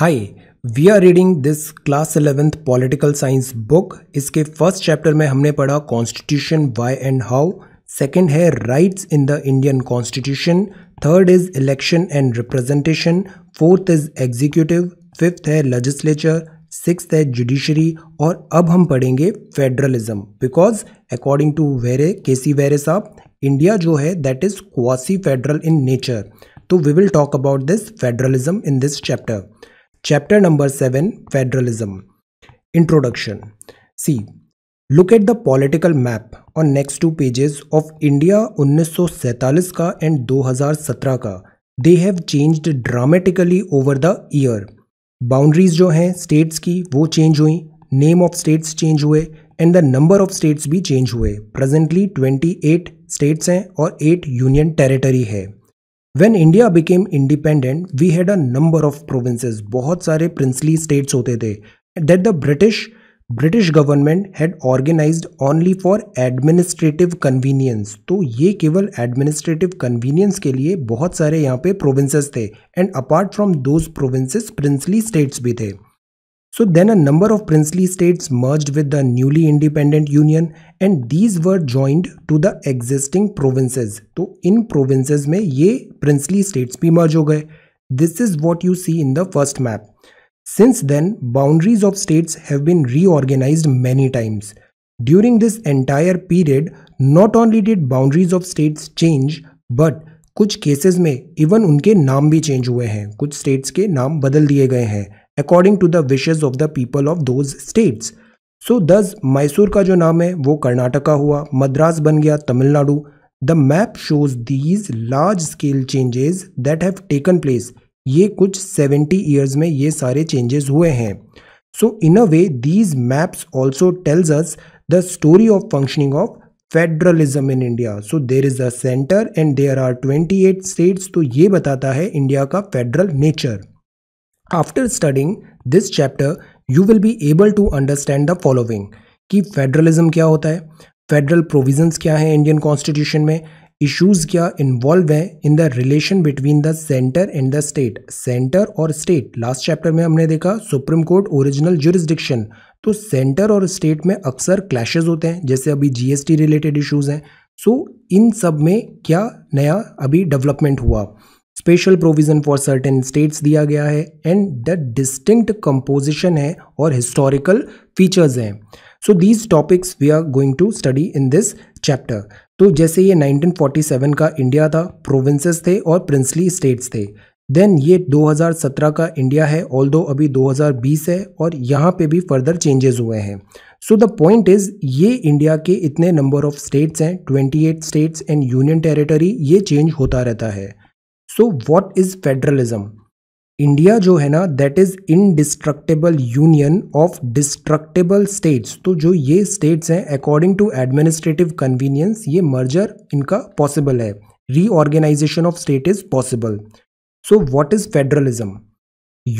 Hi we are reading this class eleventh political science book इसके first chapter में हमने पढ़ा constitution why and how second है rights in the Indian constitution third is election and representation fourth is executive fifth है legislature six है judiciary और अब हम पढ़ेंगे federalism because according to Wheare K C Wheare साहब इंडिया जो है that is quasi federal in nature तो we will talk about this federalism in this chapter chapter number seven federalism introduction see look at the political map on next two pages of India 1947 का and 2017 का they have changed dramatically over the year boundaries जो हैं states की वो change हुई name of states change हुए and the number of states भी change हुए प्रेजेंटली 28 स्टेट्स हैं और 8 यूनियन टेरिटरी है when India became independent we had a number of provinces, बहुत सारे प्रिंसली स्टेट्स होते थे that the British British government had organise only for administrative convenience तो ये केवल एडमिनिस्ट्रेटिव कन्वीनियंस के लिए बहुत सारे यहाँ पे प्रोविंसेस थे and apart from those provinces princely states भी थे So then a number of princely states merged with the newly independent union and these were joined to the existing provinces. तो in provinces में ये princely states भी merge हो गए This is what you see in the first map. Since then, boundaries of states have been reorganized many times. During this entire period, not only did boundaries of states change, but कुछ cases में even उनके नाम भी change हुए हैं कुछ states के नाम बदल दिए गए हैं according to the wishes of the people of those states so thus Mysore का जो नाम है वो कर्नाटका हुआ मद्रास बन गया Tamil Nadu the map shows these large scale changes that have taken place ये कुछ सेवेंटी ईयर्स में ये सारे चेंजेस हुए हैं so in a way these maps also tells us the story of functioning of federalism in India so there is a centre and there are twenty eight states तो ये बताता है India का federal nature after studying this chapter you will be able to understand the following कि federalism क्या होता है federal provisions क्या हैं इंडियन कॉन्स्टिट्यूशन में इश्यूज क्या इन्वॉल्व हैं in the relation between the centre and the state centre और स्टेट लास्ट चैप्टर में हमने देखा सुप्रीम कोर्ट ओरिजिनल जुरिस्डिक्शन तो सेंटर और स्टेट में अक्सर क्लैशेज़ होते हैं जैसे अभी जीएसटी रिलेटेड इश्यूज हैं सो इन सब में क्या नया अभी डेवलपमेंट हुआ special provision for certain states दिया गया है एंड द डिस्टिंक्ट कंपोजिशन है और हिस्टोरिकल फीचर्स हैं so these topics we are going to study in this chapter तो जैसे ये 1947 का इंडिया था प्रोविंसेस थे और प्रिंसली स्टेट्स थे देन ये 2017 का इंडिया है ऑल अभी 2020 है और यहाँ पे भी फर्दर चेंजेस हुए हैं सो द पॉइंट इज़ ये इंडिया के इतने नंबर ऑफ स्टेट्स हैं 28 स्टेट्स एंड यूनियन टेरिटरी ये चेंज होता रहता है so what is federalism India जो है ना that is indestructible union of destructible states तो जो ये स्टेट्स हैं अकॉर्डिंग टू एडमिनिस्ट्रेटिव कन्वीनियंस ये मर्जर इनका पॉसिबल है reorganisation of state is possible so what is federalism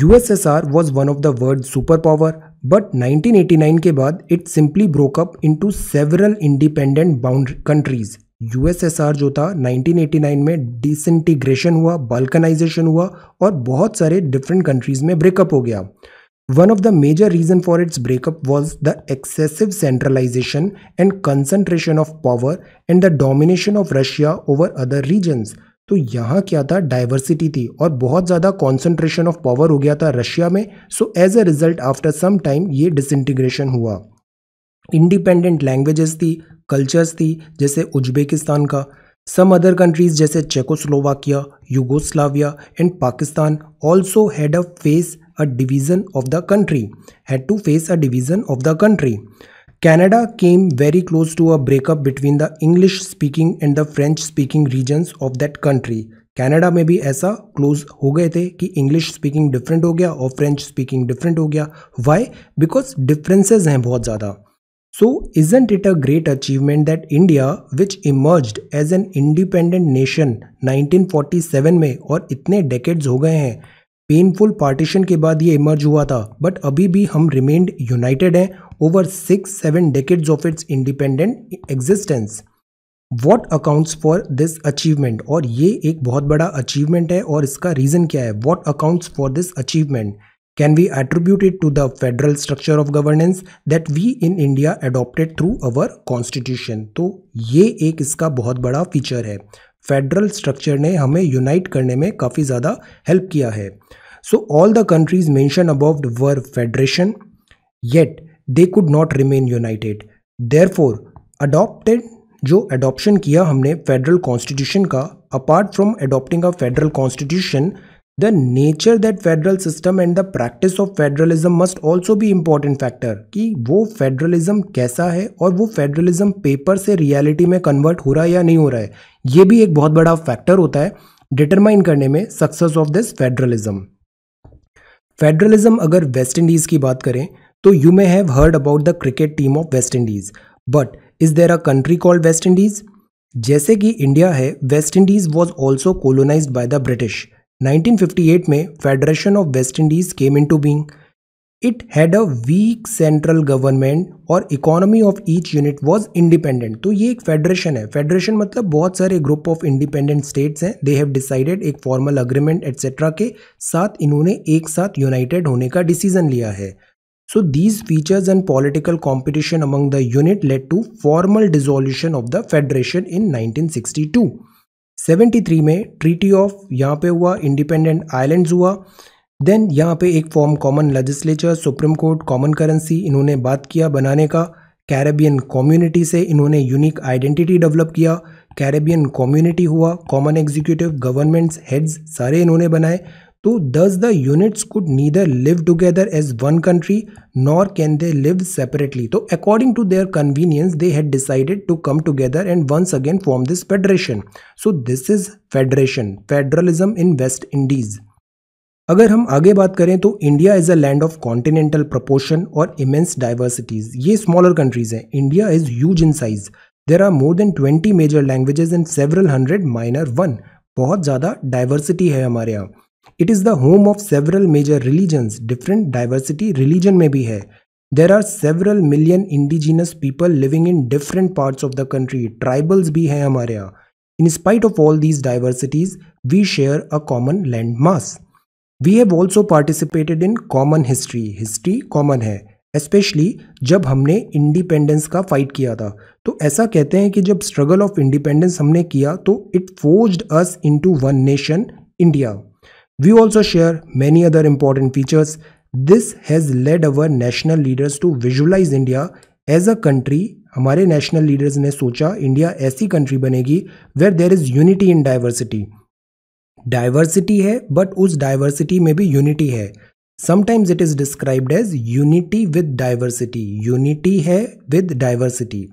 USSR was one of the world super power but 1989 के बाद it simply broke up into several independent bound countries USSR जो था 1989 में disintegration हुआ vulcanisation हुआ और बहुत सारे डिफरेंट कंट्रीज में ब्रेकअप हो गया one of the major reason for its breakup was the excessive centralisation and concentration of power and the domination of Russia over other regions तो यहाँ क्या था डाइवर्सिटी थी और बहुत ज़्यादा कॉन्सेंट्रेशन ऑफ पावर हो गया था रशिया में so as a result after some time ये डिसइंटीग्रेशन हुआ इंडिपेंडेंट लैंग्वेजेस थी कल्चर्स थी जैसे उज्बेकिस्तान का सम अदर कंट्रीज जैसे Czechoslovakia Yugoslavia and Pakistan also had a face a division of the country had to face a division of the country Canada came very close to a breakup between the English speaking and the French speaking region of that country Canada में भी ऐसा close हो गए थे कि English speaking different हो गया और फ्रेंच स्पीकिंग डिफरेंट हो गया वाई बिकॉज डिफरेंसेज हैं बहुत ज़्यादा So, isn't it a great achievement that India, which emerged as an independent nation 1947 में और इतने डेकेड्स हो गए हैं पेनफुल पार्टीशन के बाद ये इमर्ज हुआ था बट अभी भी हम रिमेंड यूनाइटेड हैं over six seven decades of its independent existence what accounts for this achievement और ये एक बहुत बड़ा अचीवमेंट है और इसका रीज़न क्या है what accounts for this achievement can be attributed to the federal structure of governance that we in India adopted through our constitution. तो ये एक इसका बहुत बड़ा फीचर है फेडरल स्ट्रक्चर ने हमें यूनाइट करने में काफ़ी ज़्यादा हेल्प किया है so all the countries mentioned about were federation yet they could not remain united therefore adopted जो अडोप्शन किया हमने फेडरल कॉन्स्टिट्यूशन का apart from adopting a federal constitution The nature that federal system and the practice of federalism must also be important factor कि वो federalism कैसा है और वो फेडरलिज्म पेपर से रियलिटी में कन्वर्ट हो रहा है या नहीं हो रहा है ये भी एक बहुत बड़ा फैक्टर होता है डिटरमाइन करने में success of this federalism federalism अगर वेस्ट इंडीज़ की बात करें तो you may have heard about the cricket team of West Indies but is there a country called West Indies जैसे कि इंडिया है West Indies was also colonise by the British 1958 में federation of West Indies came in to being it had a weak central government और economy of each unit was independent तो ये एक federation है federation मतलब बहुत सारे ग्रुप ऑफ इंडिपेंडेंट स्टेट्स हैं दे हैव डिसाइडेड एक फॉर्मल अग्रीमेंट एट्सेट्रा के साथ इन्होंने एक साथ यूनाइटेड होने का डिसीजन लिया है so features and political competition among the unit led to formal dissolution of the federation in nineteen sixty two 73 में ट्रीटी ऑफ यहाँ पे हुआ इंडिपेंडेंट आइलैंड्स हुआ देन यहाँ पे एक form common legislature supreme court common currency इन्होंने बात किया बनाने का कैरेबियन कम्युनिटी से इन्होंने यूनिक आइडेंटिटी डेवलप किया कैरेबियन कम्युनिटी हुआ कॉमन एग्जीक्यूटिव गवर्नमेंट्स हेड्स सारे इन्होंने बनाए तो thus the units could neither live together as one country nor can they live separately तो according to their convenience they had decided to come together and once again form this federation so this is federation federalism in West Indies अगर हम आगे बात करें तो India is a land of continental proportion और immense diversities ये smaller countries हैं India is huge in size there are more than twenty major languages in several hundred minor one बहुत ज़्यादा डाइवर्सिटी है हमारे यहाँ it is the home of several major religions different diversity religion में भी है there are several million indigenous people living in different parts of the country tribals भी हैं हमारे यहाँ in spite of all these diversities we share a common land mass we have also participated in common history history common है especially जब हमने independence का fight किया था तो ऐसा कहते हैं कि जब स्ट्रगल ऑफ इंडिपेंडेंस हमने किया तो it fused us into one nation India We also share many other important features. This has led our national leaders to visualize India as a country. हमारे नेशनल लीडर्स ने सोचा India ऐसी country बनेगी where there is unity in diversity diversity है but उस diversity में भी unity है sometimes it is described as unity with diversity unity है with diversity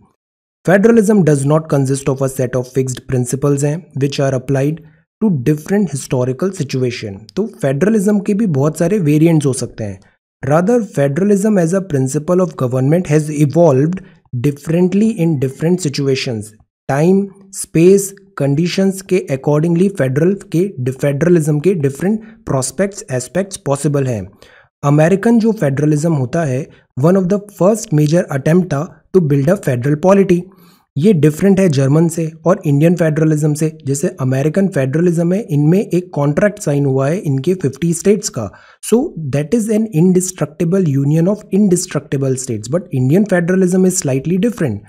federalism does not consist of a set of fixed principles हैं which are applied to different historical situation तो federalism के भी बहुत सारे वेरियंट हो सकते हैं rather federalism as a principle of government has evolved differently in different situations time space conditions के अकॉर्डिंगली फेडरल के फेडरलिज्म के डिफरेंट प्रोस्पेक्ट्स एस्पेक्ट्स पॉसिबल हैं अमेरिकन जो फेडरलिज्म होता है one of the first major attempt था to build a federal polity ये different है जर्मन से और इंडियन फेडरलिज्म से जैसे अमेरिकन फेडरलिज्म है इनमें एक कॉन्ट्रैक्ट साइन हुआ है इनके 50 स्टेट्स का so that is an indestructible union of indestructible states but Indian federalism is slightly different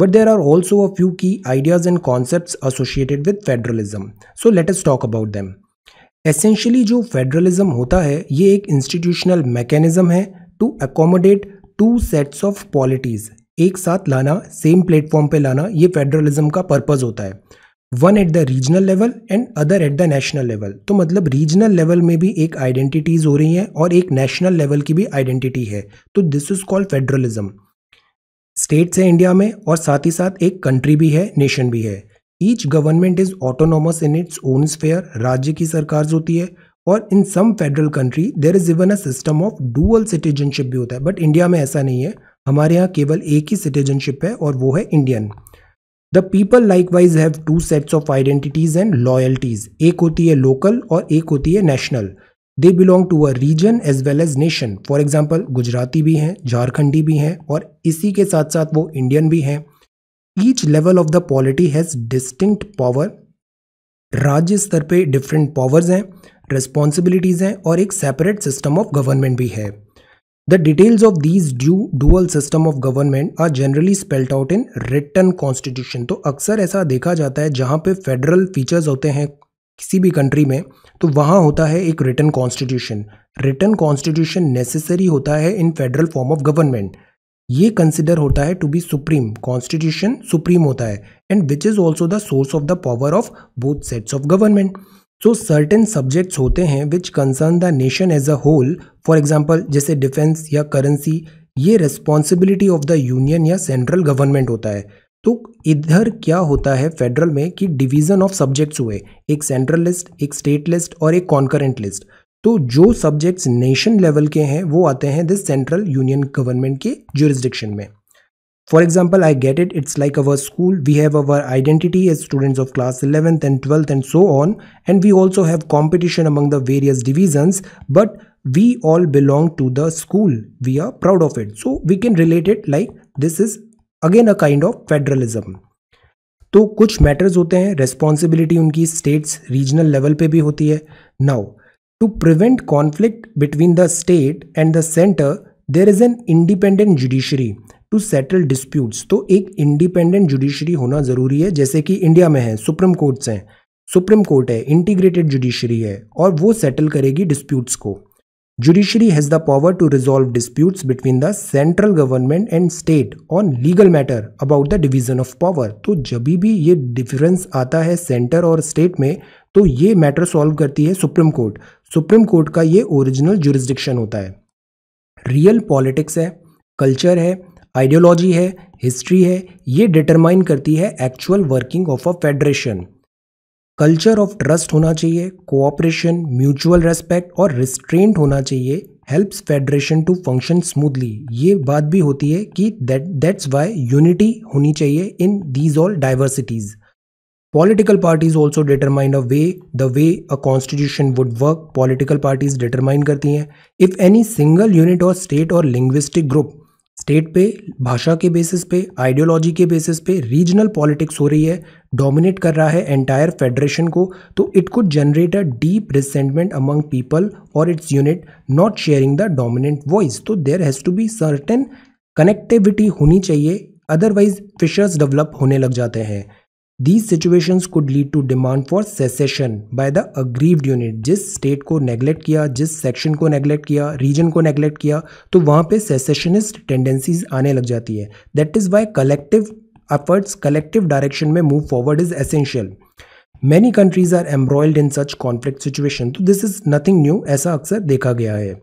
but there are also a few key ideas and concept associated with federalism so let's talk about them essentially जो federalism होता है ये एक institutional mechanism है to accommodate two sets of polities एक साथ लाना same platform पे लाना ये फेडरलिज्म का पर्पज़ होता है one at the regional level and other at the national level तो मतलब रीजनल लेवल में भी एक आइडेंटिटीज़ हो रही हैं और एक नेशनल लेवल की भी आइडेंटिटी है तो this is called federalism states है इंडिया में और साथ ही साथ एक कंट्री भी है नेशन भी है each government is autonomous in its own sphere राज्य की सरकार होती है और in some federal country there is even a system of dual citizenship भी होता है बट इंडिया में ऐसा नहीं है हमारे यहाँ केवल एक ही सिटीजनशिप है और वो है Indian the people likewise have two sets of identities and loyalties एक होती है लोकल और एक होती है national they belong to a region as well as nation for example Gujarati भी हैं झारखंडी भी हैं और इसी के साथ साथ वो इंडियन भी हैं each level of the polity has distinct power राज्य स्तर पर डिफरेंट पावर्स हैं रिस्पॉन्सिबिलिटीज़ हैं और एक सेपरेट सिस्टम ऑफ गवर्नमेंट भी है The details of these dual system of government are generally spelled out in written constitution. तो अक्सर ऐसा देखा जाता है जहाँ पे फेडरल फीचर्स होते हैं किसी भी कंट्री में तो वहाँ होता है एक written constitution written constitution necessary होता है in federal form of government ये कंसिडर होता है to be supreme constitution supreme होता है and which is also the source of the power of both sets of government so certain subjects होते हैं which concern the nation as a whole for example जैसे defence या currency ये responsibility of the union या central government होता है तो इधर क्या होता है फेडरल में कि डिवीज़न ऑफ सब्जेक्ट्स हुए एक सेंट्रल लिस्ट एक स्टेट लिस्ट और एक कॉन्करेंट लिस्ट तो जो सब्जेक्ट्स नेशन लेवल के हैं वो आते हैं दिस सेंट्रल यूनियन गवर्नमेंट के जुरिस्डिक्शन में For example, I get it, it's like our school, we have our identity as students of class 11th and 12th and so on and we also have competition among the various divisions but we all belong to the school, we are proud of it. So we can relate it like this is again a kind of federalism. तो कुछ matters होते हैं responsibility उनकी states regional level पे भी होती है now to prevent conflict between the state and the centre there is an independent judiciary to settle disputes तो एक इंडिपेंडेंट जुडिशरी होना ज़रूरी है जैसे कि इंडिया में है सुप्रीम कोर्ट्स हैं सुप्रीम कोर्ट है इंटीग्रेटेड जुडिशरी है और वो सेटल करेगी डिस्प्यूट्स को judiciary has the power to resolve disputes between the central government and state on legal matter about the division of power तो जब भी ये डिफरेंस आता है सेंटर और स्टेट में तो ये मैटर सॉल्व करती है सुप्रीम कोर्ट सुप्रीम कोर्ट का ये ओरिजिनल जुरिस्डिक्शन होता है रियल पॉलिटिक्स है कल्चर है आइडियोलॉजी है हिस्ट्री है ये डिटरमाइन करती है actual working of a federation culture of trust होना चाहिए कोऑपरेशन म्यूचुअल रेस्पेक्ट और रिस्ट्रेंट होना चाहिए helps federation to function smoothly ये बात भी होती है कि दैट दैट्स वाई यूनिटी होनी चाहिए in these all diversities political parties also determine a way the way a constitution would work political parties determine करती हैं इफ़ एनी सिंगल यूनिट और स्टेट और लिंग्विस्टिक ग्रुप स्टेट पे भाषा के basis पे आइडियोलॉजी के बेसिस पे रीजनल पॉलिटिक्स हो रही है डोमिनेट कर रहा है एंटायर फेडरेशन को तो it could generate a deep resentment among people और its unit not sharing the dominant voice तो there has to be certain connectivity होनी चाहिए अदरवाइज फिशर्स डेवलप होने लग जाते हैं these situation could lead to demand for secession by the aggrieved unit जिस state को नेग्लेक्ट किया जिस सेक्शन को नेग्लेक्ट किया रीजन को नेग्लेक्ट किया तो वहाँ पर सेसेशनिस्ट टेंडेंसीज आने लग जाती है that is why collective efforts collective direction में move forward is essential many countries are embroiled in such conflict situation तो दिस इज नथिंग न्यू ऐसा अक्सर देखा गया है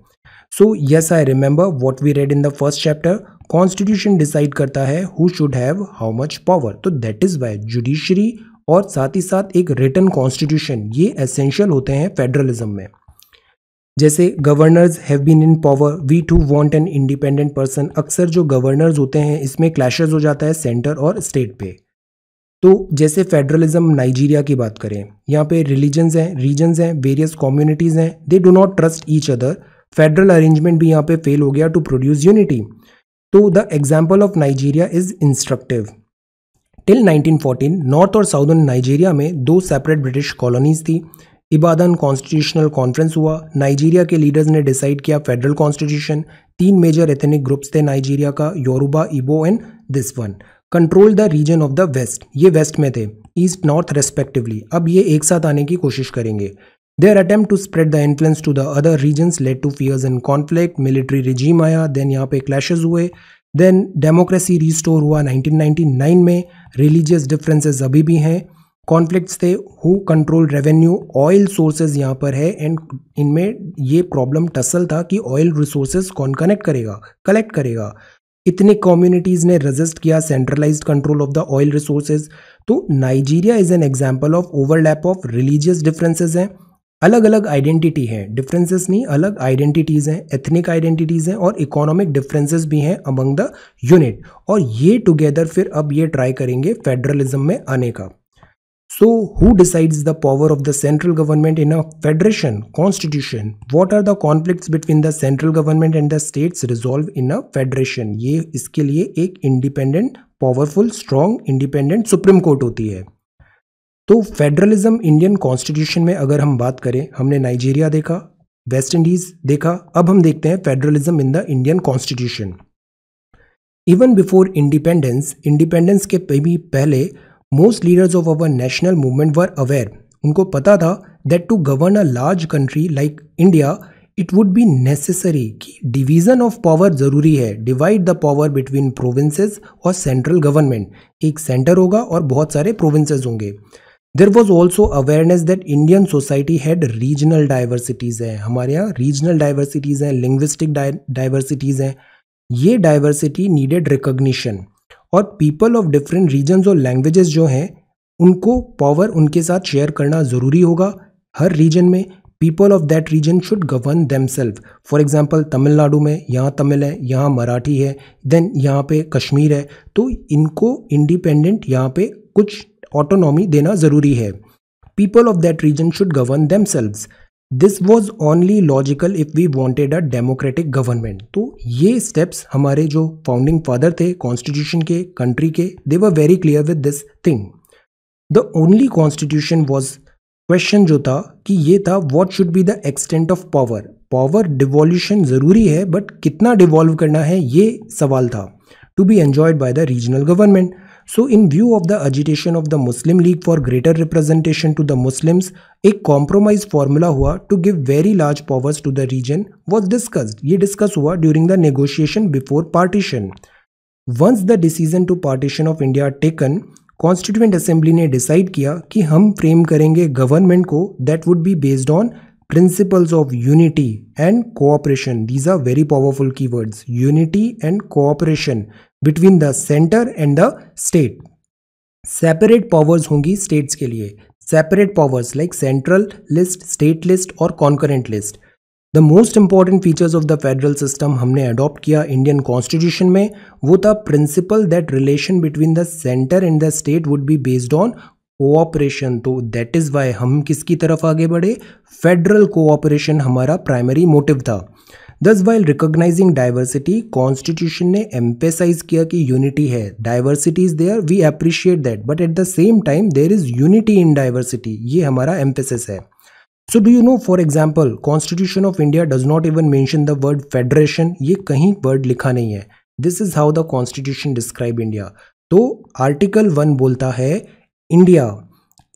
so yes I remember what we read in the first chapter constitution decide करता है who should have how much power तो that is why judiciary और साथ ही साथ एक रिटर्न कॉन्स्टिट्यूशन ये एसेंशियल होते हैं फेडरलिज्म में जैसे governors have been in power we too want an independent person अक्सर जो गवर्नर्स होते हैं इसमें क्लैश हो जाता है सेंटर और स्टेट पे तो जैसे फेडरलिज्म नाइजीरिया की बात करें यहाँ पे रिलीजन्स हैं रीजन्स हैं वेरियस कम्युनिटीज़ हैं they do not trust each other federal arrangement भी यहाँ पे फेल हो गया टू प्रोड्यूस यूनिटी तो the example of Nigeria is instructive till 1914 north और साउदर्न नाइजीरिया में दो सेपरेट ब्रिटिश कॉलोनीज थी इबादन कॉन्स्टिट्यूशनल कॉन्फ्रेंस हुआ नाइजीरिया के लीडर्स ने डिसाइड किया फेडरल कॉन्स्टिट्यूशन तीन मेजर एथनिक ग्रुप्स थे नाइजीरिया का Yoruba Ibo and this one control the region of the waste ये वेस्ट में थे ईस्ट नॉर्थ रेस्पेक्टिवली अब ये एक साथ आने की कोशिश करेंगे Their attempt to spread the influence to the other regions led to fears and conflict military regime आया देन यहाँ पे क्लैशेस हुए देन डेमोक्रेसी रिस्टोर हुआ 1999 में रिलीजियस डिफरेंसेस अभी भी हैं कॉन्फ्लिक्ट्स थे who control revenue oil sources यहाँ पर है एंड इनमें ये प्रॉब्लम टसल था कि ऑयल रिसोर्सेज कौन कनेक्ट करेगा कलेक्ट करेगा इतने कम्युनिटीज़ ने रजिस्ट किया centralise control of the oil resources तो Nigeria is an example of overlap of religious differences हैं अलग अलग आइडेंटिटी हैं डिफरेंसेस नहीं अलग आइडेंटिटीज़ हैं एथनिक आइडेंटिटीज़ हैं और इकोनॉमिक डिफरेंसेस भी हैं अमंग द यूनिट और ये टुगेदर फिर अब ये ट्राई करेंगे फेडरलिज्म में आने का so who decides the power of the central government in a federation constitution what are the conflicts between the central government and the states resolve in a federation ये इसके लिए एक independent powerful strong independent supreme court होती है तो federalism Indian constitution में अगर हम बात करें हमने नाइजीरिया देखा वेस्ट इंडीज देखा अब हम देखते हैं federalism in the Indian constitution even before independence independence के भी पहले most leaders of our national movement were aware उनको पता था that to govern a large country like India it would be necessary कि डिवीज़न ऑफ पावर ज़रूरी है divide the power between provinces और सेंट्रल गवर्नमेंट एक सेंटर होगा और बहुत सारे प्रोविंसेस होंगे there was also awareness that Indian society had regional diversities हैं हमारे यहाँ रीजनल डाइवर्सिटीज़ हैं लिंग्विस्टिक डाइवर्सिटीज़ हैं ये डाइवर्सिटी नीडेड रिकोगनीशन और पीपल ऑफ डिफरेंट रीजन्स और लैंग्वेजेस जो हैं उनको पावर उनके साथ शेयर करना ज़रूरी होगा हर रीजन में people of that region should govern them self for example Tamil Nadu में यहाँ तमिल है यहाँ मराठी है देन यहाँ पे कश्मीर है तो इनको इंडिपेंडेंट यहाँ पे कुछ देना जरूरी है people of that region should govern govern selves this was only logical if we wanted a democratic government तो ये स्टेप्स हमारे जो फाउंडिंग फादर थे कॉन्स्टिट्यूशन के कंट्री के they were very clear with this thing the only constitution was question जो था कि ये था what should be the extent of power power devolution ज़रूरी है बट कितना डिवॉल्व करना है ये सवाल था to be enjoyed by the regional government so in view of the agitation of the Muslim League for greater representation to the Muslims एक compromise formula हुआ to give very large powers to the region was discussed ये discuss हुआ during the negotiation before partition once the decision to partition of India taken constituent assembly ने decide किया कि हम frame करेंगे government को that would be based on principles of unity and and these are very very key words unity and cooperation between the centre and the state separate powers होंगी states के लिए separate powers like central list state list और concurrent list the most important features of the federal system हमने adopt किया Indian constitution में वो था principle that relation between the centre and the state would be based on cooperation तो that is why हम किसकी तरफ आगे बढ़े फेडरल कोऑपरेशन हमारा प्राइमरी मोटिव था thus while recognising diversity constitution ने एम्पेसाइज किया कि यूनिटी है diversity is there we appreciate that but at the same time there is unity in diversity ये हमारा एम्पेसिस है so do you know for example constitution of India does not even mention the word federation ये कहीं word लिखा नहीं है this is how the constitution describe India तो article one बोलता है India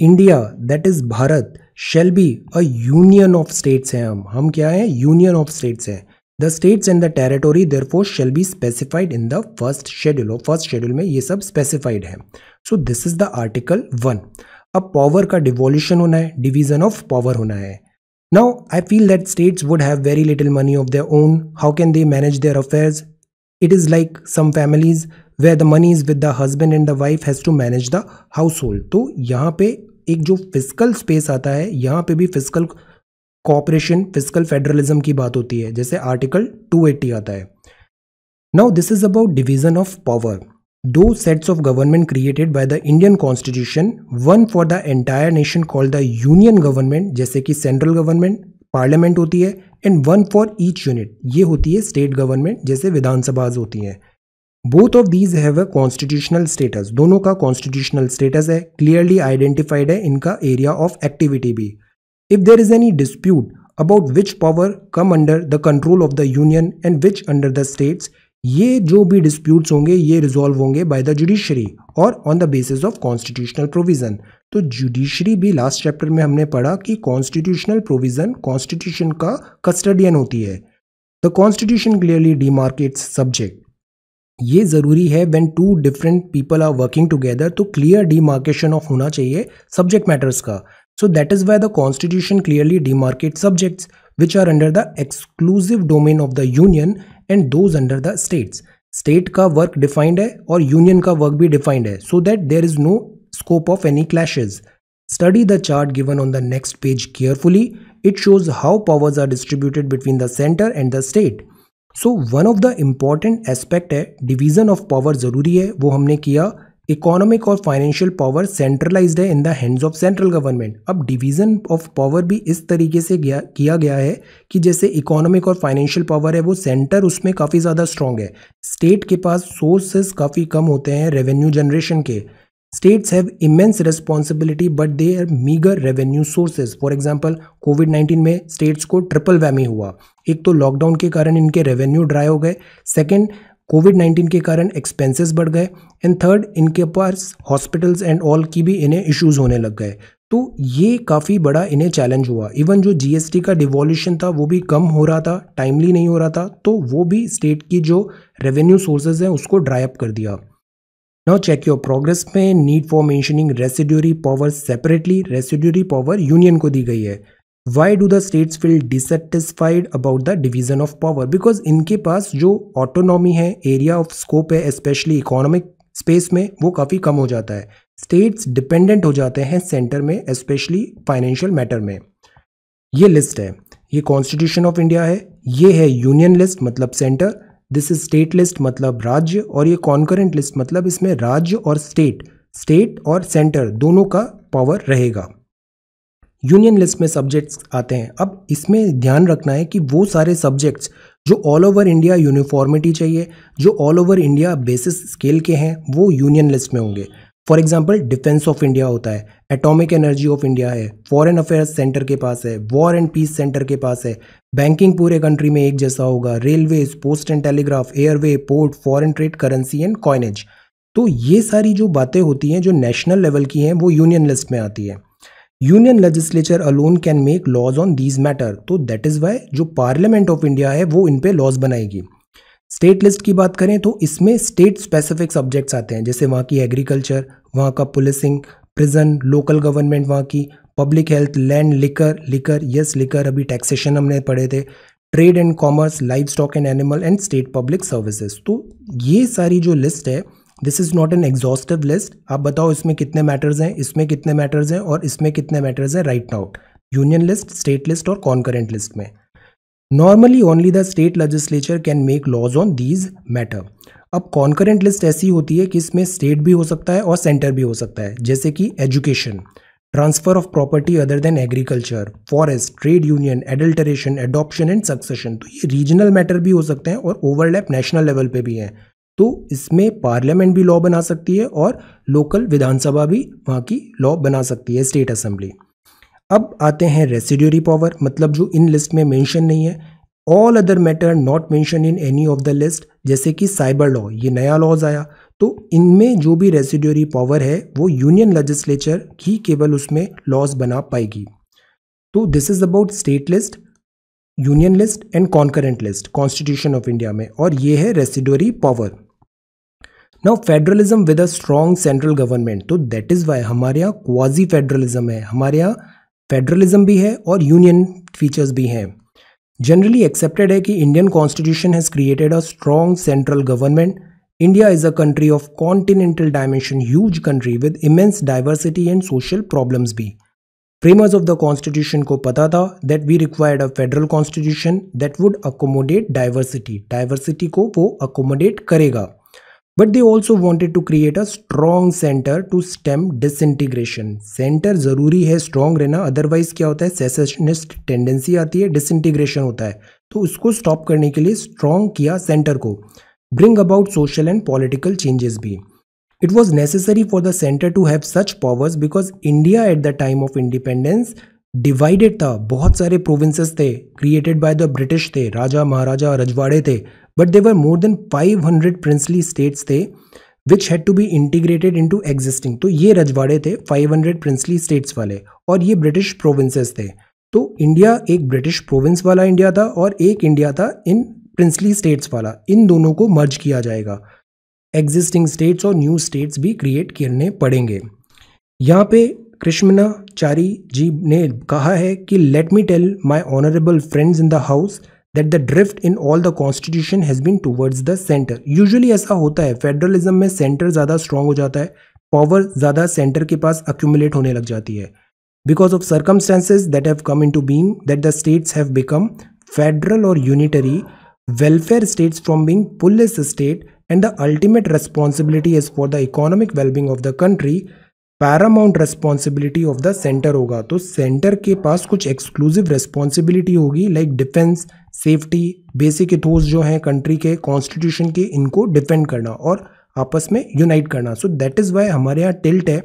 India that is Bharat shall be a union of states हैं हम हम क्या हैं यूनियन ऑफ स्टेट्स हैं the states and the territory therefore shall be specified in the first schedule और फर्स्ट शेड्यूल में ये सब स्पेसिफाइड है so this is the article one अब पावर का डिवोल्यूशन होना है डिवीजन ऑफ पावर होना है now I feel that states would have very little money of their own how can they manage their affairs is like some families where the money is with the the and the wife has to manage the household तो यहाँ पे एक जो physical space आता है यहाँ पे भी फिजिकल कॉपरेशन फिजिकल फेडरलिज्म की बात होती है जैसे आर्टिकल 280 आता है now this is about division of power दो sets of government created by the Indian constitution one for the entire nation called the union government जैसे कि सेंट्रल गवर्नमेंट पार्लियामेंट होती है and one for each unit ये होती है state government जैसे विधानसभा होती हैं both of these have a constitutional status दोनों का कॉन्स्टिट्यूशनल स्टेटस है क्लियरली आइडेंटिफाइड है इनका एरिया ऑफ एक्टिविटी भी If there is any dispute about which power come under the control of the union and which under the states, ये जो भी disputes होंगे ये रिजॉल्व होंगे बाय द जुडिशरी और on the basis of constitutional provision तो judiciary भी last chapter में हमने पढ़ा कि कॉन्स्टिट्यूशनल प्रोविज़न कॉन्स्टिट्यूशन का कस्टडियन होती है the constitution clearly demarcates subject ये ज़रूरी है when two different people are working together तो क्लियर डीमार्केशन ऑफ होना चाहिए सब्जेक्ट मैटर्स का So that is why the constitution clearly demarcates subjects which are under the exclusive domain of the union and those under the states. State का work defined है और union का work भी defined है so that there is no scope of any clashes. Study the chart given on the next page carefully. It shows how powers are distributed between the center and the state. So one of the important aspect है division of power ज़रूरी है वो हमने किया economic और financial power centralised है in the hands of central government अब division of power भी इस तरीके से गया, किया गया है कि जैसे इकोनॉमिक और फाइनेंशियल पावर है वो सेंटर उसमें काफ़ी ज़्यादा स्ट्रॉन्ग है स्टेट के पास सोर्सेज काफ़ी कम होते हैं रेवेन्यू जनरेशन के states have immense responsibility but they are meagre revenue sources for example COVID nineteen में स्टेट्स को ट्रिपल वैमी हुआ एक तो लॉकडाउन के कारण इनके रेवेन्यू ड्राई हो गए सेकेंड कोविड नाइन्टीन के कारण एक्सपेंसेस बढ़ गए एंड थर्ड इनके पास हॉस्पिटल्स एंड ऑल की भी इन्हें इश्यूज़ होने लग गए तो ये काफ़ी बड़ा इन्हें चैलेंज हुआ इवन जो जीएसटी का डिवॉल्यूशन था वो भी कम हो रहा था टाइमली नहीं हो रहा था तो वो भी स्टेट की जो रेवेन्यू सोर्सेज हैं उसको ड्राई अप कर दिया नाउ चेक योर प्रोग्रेस में need for mentioning residuary power separately residuary power union को दी गई है why do the states feel dissatisfied about the division of power because इनके पास जो ऑटोनॉमी है एरिया ऑफ स्कोप है स्पेशली इकोनॉमिक स्पेस में वो काफ़ी कम हो जाता है स्टेट्स डिपेंडेंट हो जाते हैं सेंटर में स्पेशली फाइनेंशियल मैटर में ये लिस्ट है ये कॉन्स्टिट्यूशन ऑफ इंडिया है ये है यूनियन लिस्ट मतलब centre this is state list मतलब राज्य और ये कॉन्करेंट लिस्ट मतलब इसमें राज्य और स्टेट स्टेट और सेंटर दोनों का पावर रहेगा यूनियन लिस्ट में सब्जेक्ट्स आते हैं अब इसमें ध्यान रखना है कि वो सारे सब्जेक्ट्स जो ऑल ओवर इंडिया यूनिफॉर्मिटी चाहिए जो all over India basis scale के हैं वो यूनियन लिस्ट में होंगे for example defence of India होता है एटॉमिक एनर्जी ऑफ इंडिया है फॉरेन अफेयर्स सेंटर के पास है वॉर एंड पीस सेंटर के पास है बैंकिंग पूरे कंट्री में एक जैसा होगा railways post and telegraph airway port foreign trade currency and coinage तो ये सारी जो बातें होती हैं जो नेशनल लेवल की हैं वो यूनियन लिस्ट में आती है union legislature alone can make laws on these matter तो दैट इज़ वाई जो पार्लियामेंट ऑफ इंडिया है वो इन पे लॉज बनाएगी स्टेट लिस्ट की बात करें तो इसमें स्टेट स्पेसिफिक सब्जेक्ट्स आते हैं जैसे वहाँ की एग्रीकल्चर वहाँ का पुलिसिंग प्रिजन लोकल गवर्नमेंट वहाँ की public health land liquor liquor yes liquor अभी टैक्सेशन हमने पढ़े थे trade and commerce life stock and animal and state public services तो ये सारी जो लिस्ट है this is not an exhaustive list आप बताओ इसमें कितने मैटर्स हैं इसमें कितने मैटर्स हैं और इसमें कितने मैटर्स हैं right now union list state list और कॉन्करेंट लिस्ट में normally only the state legislature can make laws on these matter अब कॉन्करेंट लिस्ट ऐसी होती है कि इसमें स्टेट भी हो सकता है और सेंटर भी हो सकता है जैसे कि education transfer of property other than agriculture forest trade union adulteration adoption and succession तो ये रीजनल मैटर भी हो सकते हैं और ओवरलैप नेशनल लेवल पे भी हैं तो इसमें पार्लियामेंट भी लॉ बना सकती है और लोकल विधानसभा भी वहाँ की लॉ बना सकती है स्टेट असेंबली अब आते हैं रेसिड्यूरी पावर मतलब जो इन लिस्ट में मेंशन नहीं है all other matter not mention in any of the list जैसे कि साइबर लॉ ये नया लॉज आया तो इनमें जो भी रेसिड्यूरी पावर है वो यूनियन लेजिस्लेचर ही केवल उसमें लॉज बना पाएगी तो this is about state list union list and concurrent list constitution of India में और ये है residuary power now federalism with a strong central government तो दैट इज वाई हमारे यहाँ क्वाजी फेडरलिज्म है हमारे यहाँ फेडरलिज्म भी है और यूनियन फीचर्स भी हैं जनरली एक्सेप्टेड है कि Indian constitution has created a strong central government India is a country of continental dimension huge country with immense diversity and social problems भी फ्रेमर्स ऑफ द कॉन्स्टिट्यूशन को पता था that we required a federal constitution that would accommodate diversity diversity को वो accommodate करेगा but they also wanted to create a strong center to stem disintegration center ज़रूरी है strong रहना अदरवाइज क्या होता है सेसेशनिस्ट टेंडेंसी आती है डिसइंटीग्रेशन होता है तो उसको स्टॉप करने के लिए स्ट्रॉन्ग किया सेंटर को bring about social and political changes भी it was necessary for the center to have such powers because India at the time of independence divided था बहुत सारे प्रोविंसेस थे क्रिएटेड बाय द ब्रिटिश थे राजा महाराजा रजवाड़े थे but there were more than 500 princely states थे which had to be integrated in to existing तो ये रजवाड़े थे 500 प्रिंसली स्टेट्स वाले और ये ब्रिटिश प्रोविंसेस थे तो इंडिया एक ब्रिटिश प्रोविंस वाला इंडिया था और एक इंडिया था इन प्रिंसली स्टेट्स वाला इन दोनों को मर्ज किया जाएगा एग्जिस्टिंग स्टेट्स और न्यू स्टेट्स भी क्रिएट करने पड़ेंगे यहाँ पे कृष्णाचारी जी ने कहा है कि let me tell my honourable friends in the house that the drift in all the constitution has been towards the center usually ऐसा होता है फेडरलिज्म में सेंटर ज़्यादा स्ट्रांग हो जाता है पावर ज़्यादा सेंटर के पास अक्यूमुलेट होने लग जाती है because of circumstances that have come in to being that the states have become federal और unitary welfare states from being police state and the ultimate responsibility is for the economic well of the country paramount responsibility of the center होगा तो center के पास कुछ exclusive responsibility होगी like defence safety basic ethos जो हैं country के constitution के इनको डिफेंड करना और आपस में यूनाइट करना सो दैट इज़ वाई हमारे यहाँ टिल्ट है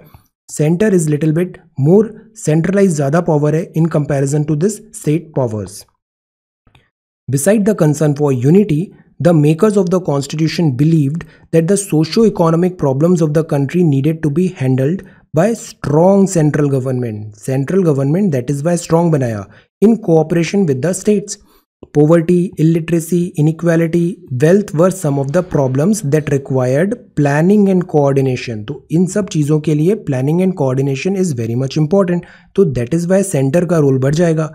center is little bit more centralize ज़्यादा पावर है in comparison to this state powers beside the concern for unity the makers of the constitution believed that the socio economic problems of the country needed to be handled by strong central government central government that is by strong बनाया in cooperation with the states poverty illiteracy inequality wealth were some of the problems that required planning and coordination तो इन सब चीज़ों के लिए planning and coordination is very much important तो that is why center का role बढ़ जाएगा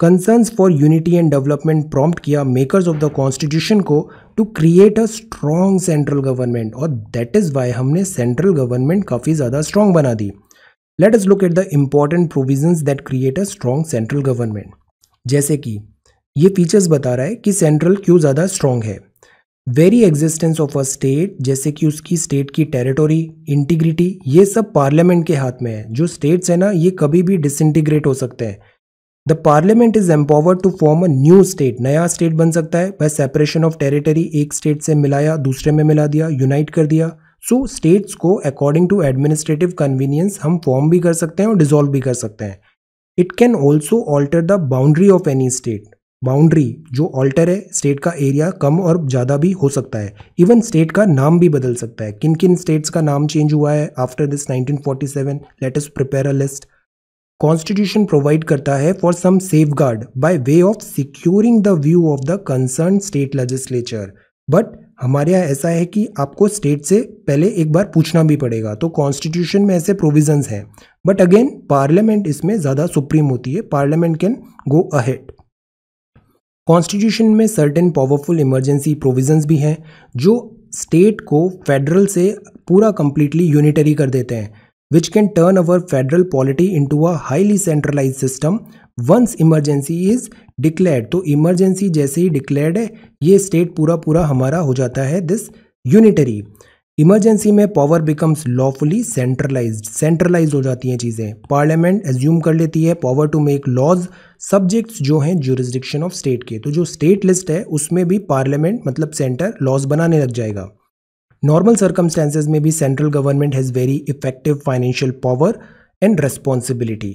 concerns for unity and development prompt किया मेकर्स ऑफ द कॉन्स्टिट्यूशन को to create a strong central government और दैट इज़ वाई हमने central government काफ़ी ज़्यादा स्ट्रॉन्ग बना दी let is look at the important provision that create a strong central government जैसे कि ये फीचर्स बता रहा है कि सेंट्रल क्यों ज़्यादा स्ट्रॉन्ग है very existence of a state जैसे कि उसकी स्टेट की टेरिटोरी इंटीग्रिटी ये सब पार्लियामेंट के हाथ में है जो स्टेट्स है ना ये कभी भी डिसइंटीग्रेट हो सकते हैं the parliament is empower to form a new state नया स्टेट बन सकता है बाय सेपरेशन ऑफ टेरिटरी एक स्टेट से मिलाया दूसरे में मिला दिया यूनाइट कर दिया सो so, स्टेट्स को अकॉर्डिंग टू एडमिनिस्ट्रेटिव कन्वीनियंस हम फॉर्म भी कर सकते हैं और डिजोल्व भी कर सकते हैं it can also alter the boundary of any state boundary जो ऑल्टर है स्टेट का एरिया कम और ज़्यादा भी हो सकता है इवन स्टेट का नाम भी बदल सकता है किन किन स्टेट्स का नाम चेंज हुआ है after this 1947 let us prepare a list constitution provide करता है for some safeguard by way of securing the view of the concern state legislature but हमारे यहाँ ऐसा है कि आपको स्टेट से पहले एक बार पूछना भी पड़ेगा तो कॉन्स्टिट्यूशन में ऐसे प्रोविजंस हैं बट अगेन पार्लियामेंट इसमें ज़्यादा सुप्रीम होती है parliament can go ahead constitution में सर्टेन पावरफुल इमरजेंसी प्रोविजंस भी हैं जो स्टेट को फेडरल से पूरा कंप्लीटली यूनिटरी कर देते हैं which can turn our federal polity into a highly centralize system once emergency is declared तो इमरजेंसी जैसे ही डिक्लेयर्ड है ये स्टेट पूरा पूरा हमारा हो जाता है दिस यूनिटरी इमरजेंसी में power becomes lawfully centralize centralize हो जाती हैं चीज़ें पार्लियामेंट एज्यूम कर लेती है power to make laws subjects जो हैं ज्यूरिस्डिक्शन ऑफ स्टेट के तो जो स्टेट लिस्ट है उसमें भी पार्लियामेंट मतलब सेंटर लॉज बनाने लग जाएगा नॉर्मल सर्कमस्टेंसेज में भी central government has very effective financial power and responsibility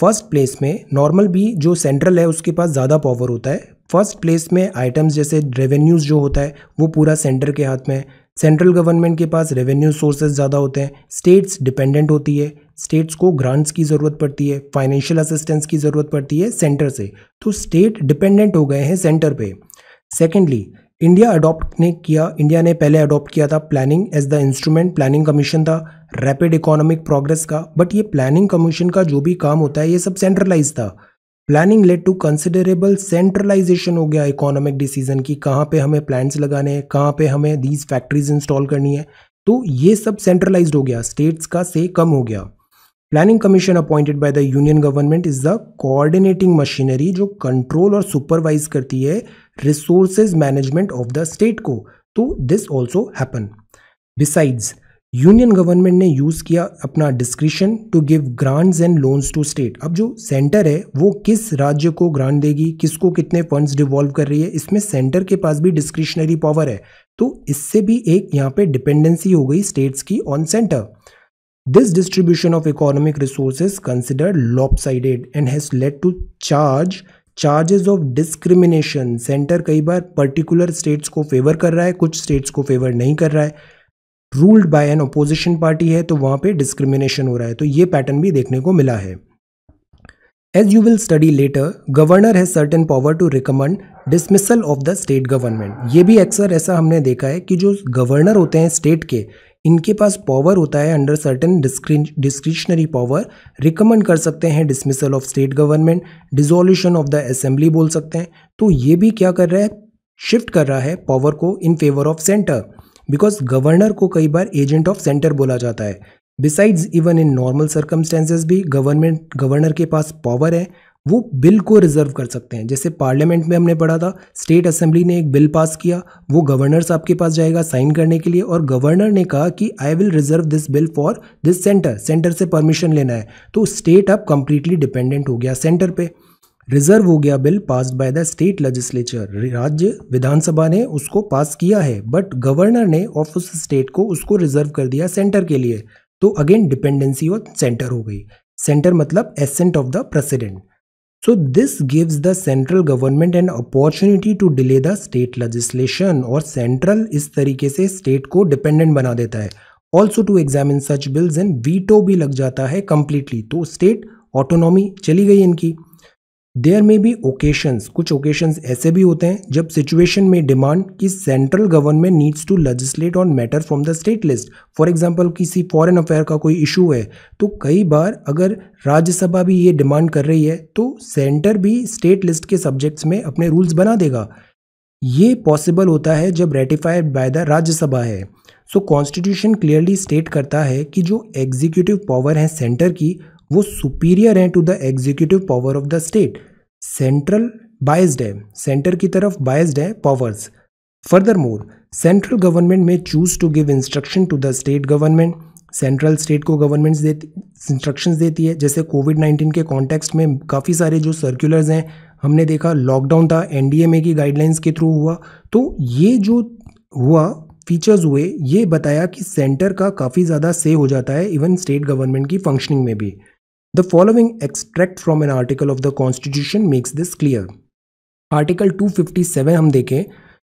first place में नॉर्मल भी जो सेंट्रल है उसके पास ज़्यादा पावर होता है फर्स्ट प्लेस में आइटम्स जैसे रेवेन्यूज़ जो होता है वो पूरा सेंटर के हाथ में है सेंट्रल गवर्नमेंट के पास रेवेन्यू सोर्सेज ज़्यादा होते हैं स्टेट्स डिपेंडेंट होती है स्टेट्स को ग्रांट्स की ज़रूरत पड़ती है फाइनेंशियल असिस्टेंस की ज़रूरत पड़ती है सेंटर से तो स्टेट डिपेंडेंट हो गए हैं सेंटर पे सेकेंडली इंडिया अडॉप्ट ने किया इंडिया ने पहले अडॉप्ट किया था planning as the instrument planning commission था रैपिड इकोनॉमिक प्रोग्रेस का बट ये प्लानिंग कमीशन का जो भी काम होता है ये सब सेंट्रलाइज था planning led to considerable centralization हो गया इकोनॉमिक डिसीजन की कहाँ पे हमें प्लान्स लगाने हैं कहाँ पे हमें दीज फैक्ट्रीज इंस्टॉल करनी है तो ये सब सेंट्रलाइज हो गया स्टेट्स का से कम हो गया planning commission appointed by the union government is the coordinating machinery जो कंट्रोल और सुपरवाइज करती है resources management of the state को तो this also happen besides union government ने यूज़ किया अपना description to give grants and loans to state अब जो सेंटर है वो किस राज्य को ग्रांट देगी किसको कितने फंड्स डिवॉल्व कर रही है इसमें सेंटर के पास भी डिस्क्रिशनरी पावर है तो इससे भी एक यहाँ पे डिपेंडेंसी हो गई स्टेट्स की on center This distribution of economic resources considered lopsided and has led to charge charges of discrimination center कई बार पर्टिकुलर स्टेट्स को फेवर कर रहा है कुछ स्टेट्स को फेवर नहीं कर रहा है ruled by an opposition party है तो वहां पर डिस्क्रिमिनेशन हो रहा है तो ये पैटर्न भी देखने को मिला है as you will study later governor has certain power to recommend dismissal of the state government ये भी अक्सर ऐसा हमने देखा है कि जो गवर्नर होते हैं स्टेट के इनके पास पावर होता है under certain discretionary power recommend कर सकते हैं dismissal of state government dissolution of the assembly बोल सकते हैं तो ये भी क्या कर रहा है शिफ्ट कर रहा है पावर को in favour of center because governor को कई बार एजेंट ऑफ सेंटर बोला जाता है besides even in normal circumstances भी गवर्नमेंट गवर्नर के पास पावर है वो बिल को रिजर्व कर सकते हैं जैसे पार्लियामेंट में हमने पढ़ा था स्टेट असेंबली ने एक बिल पास किया वो गवर्नर साहब के पास जाएगा साइन करने के लिए और गवर्नर ने कहा कि I will reserve this bill for this center center से परमिशन लेना है तो स्टेट अब कंप्लीटली डिपेंडेंट हो गया सेंटर पे रिजर्व हो गया bill pass by the state legislature राज्य विधानसभा ने उसको पास किया है बट गवर्नर ने ऑफ उस स्टेट को उसको रिजर्व कर दिया सेंटर के लिए तो अगेन डिपेंडेंसी ऑन सेंटर हो गई सेंटर मतलब assent of the president So this gives the central government an opportunity to delay the state legislation और central इस तरीके से state को dependent बना देता है also to examine such bills and veto भी लग जाता है कंप्लीटली तो स्टेट ऑटोनॉमी चली गई इनकी देयर में बी ओकेशंस कुछ ओकेशंस ऐसे भी होते हैं जब सिचुएशन में डिमांड कि central government needs to legislate on matter from the state list for example किसी फॉरेन अफेयर का कोई इशू है तो कई बार अगर राज्यसभा भी ये डिमांड कर रही है तो सेंटर भी स्टेट लिस्ट के सब्जेक्ट्स में अपने रूल्स बना देगा ये पॉसिबल होता है जब रेटिफाइड बाय द राज्यसभा है सो कॉन्स्टिट्यूशन क्लियरली स्टेट करता है कि जो एग्जीक्यूटिव पावर है सेंटर की वो सुपीरियर हैं to the executive power of the state central biased है सेंटर की तरफ बायस्ड है powers further more central government में choose to give instruction to the state government central state को गवर्नमेंट देती इंस्ट्रक्शंस देती है जैसे कोविड नाइन्टीन के कॉन्टेक्स्ट में काफ़ी सारे जो सर्कुलर्स हैं हमने देखा लॉकडाउन था एनडीएमए की गाइडलाइंस के थ्रू हुआ तो ये जो हुआ फीचर्स हुए ये बताया कि सेंटर का काफ़ी ज़्यादा से हो जाता है इवन स्टेट गवर्नमेंट की फंक्शनिंग में भी The following extract from an article of the Constitution makes this clear. Article 257 हम देखें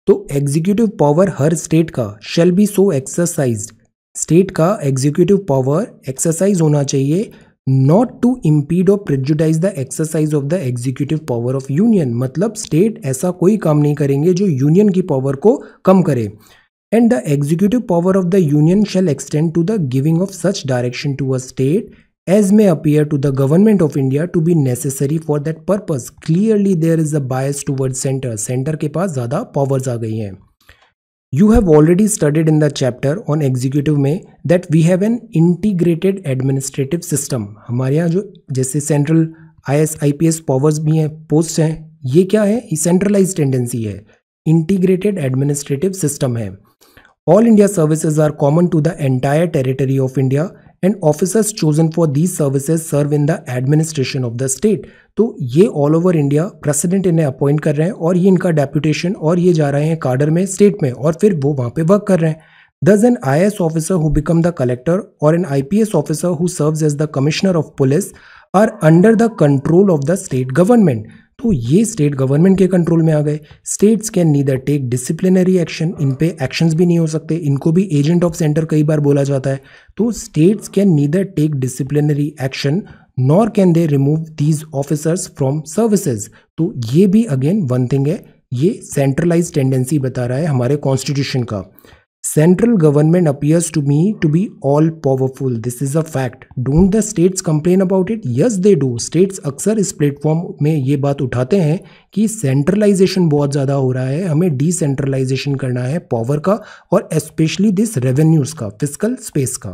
तो एग्जीक्यूटिव पावर हर स्टेट का shall be so exercise state का एग्जीक्यूटिव पावर एक्सरसाइज होना चाहिए नॉट टू इम्पीड और prejudice the exercise of the executive power of union मतलब स्टेट ऐसा कोई काम नहीं करेंगे जो यूनियन की पावर को कम करे and the executive power of the union shall extend to the giving of such direction to a state as may appear to the government of India to be necessary for that purpose. Clearly, there is a bias towards center. Center के पास ज़्यादा powers आ गई हैं You have already studied in the chapter on executive में that we have an integrated administrative system. हमारे यहाँ जो जैसे central IS, IPS powers भी हैं पोस्ट हैं ये क्या है ये सेंट्रलाइज टेंडेंसी है इंटीग्रेटेड एडमिनिस्ट्रेटिव सिस्टम है all India services are common to the entire territory of India and officers chosen for these service serve in the administration of the state तो ये ऑल ओवर इंडिया प्रेसिडेंट इन्हें appoint कर रहे हैं और ये इनका डेप्यूटेशन और ये जा रहे हैं कार्डर में स्टेट में और फिर वो वहाँ पे वर्क कर रहे हैं thus an I S officer who become the collector और an I P S officer who serve as the commissioner of police are under the control of the state government तो ये स्टेट गवर्नमेंट के control में आ गए states can neither take disciplinary action इन पे actions भी नहीं हो सकते इनको भी एजेंट ऑफ सेंटर कई बार बोला जाता है तो states can neither take disciplinary action nor can they remove these officers from services तो ये भी अगेन वन थिंग है ये सेंट्रलाइज टेंडेंसी बता रहा है हमारे कॉन्स्टिट्यूशन का central government appears to me to be all powerful this is a fact don't the states complain about it yes they do. States अक्सर इस प्लेटफॉर्म में ये बात उठाते हैं कि सेंट्रलाइजेशन बहुत ज़्यादा हो रहा है हमें डिसेंट्रलाइजेशन करना है पावर का और एस्पेशली दिस रेवेन्यूज़ का फिजिकल स्पेस का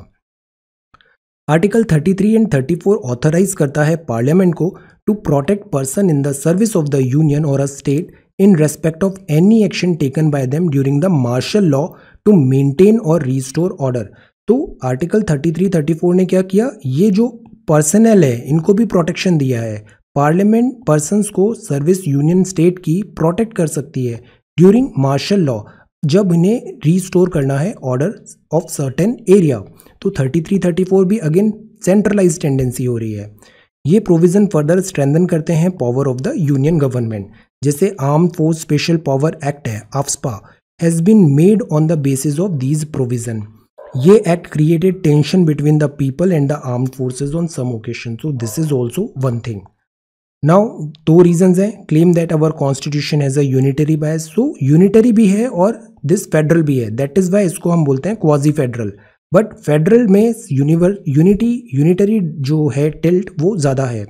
आर्टिकल 33 एंड 34 ऑथोराइज करता है पार्लियामेंट को to protect person in the service of the union और a state in respect of any action taken by them during the martial law to maintain और restore order तो article 33, 34 ने क्या किया ये जो पर्सनल है इनको भी प्रोटेक्शन दिया है पार्लियामेंट पर्सनस को सर्विस यूनियन स्टेट की प्रोटेक्ट कर सकती है ड्यूरिंग मार्शल लॉ जब इन्हें रिस्टोर करना है ऑर्डर ऑफ सर्टेन एरिया तो 33, 34 भी अगेन सेंट्रलाइज टेंडेंसी हो रही है ये प्रोविज़न फर्दर स्ट्रेंथन करते हैं power of the union government जैसे arm force special power act है AFSPA has been made on the basis of these provision ये act created tension between the people and the arm forces on some occasion so this is also one thing now दो reasons हैं claim that our constitution has a unitary bias so unitary भी है और this federal भी है that is Y इसको हम बोलते हैं क्वाजी फेडरल बट फेडरल में यूनिवर यूनिटी यूनिटरी जो है टिल्ट वो ज़्यादा है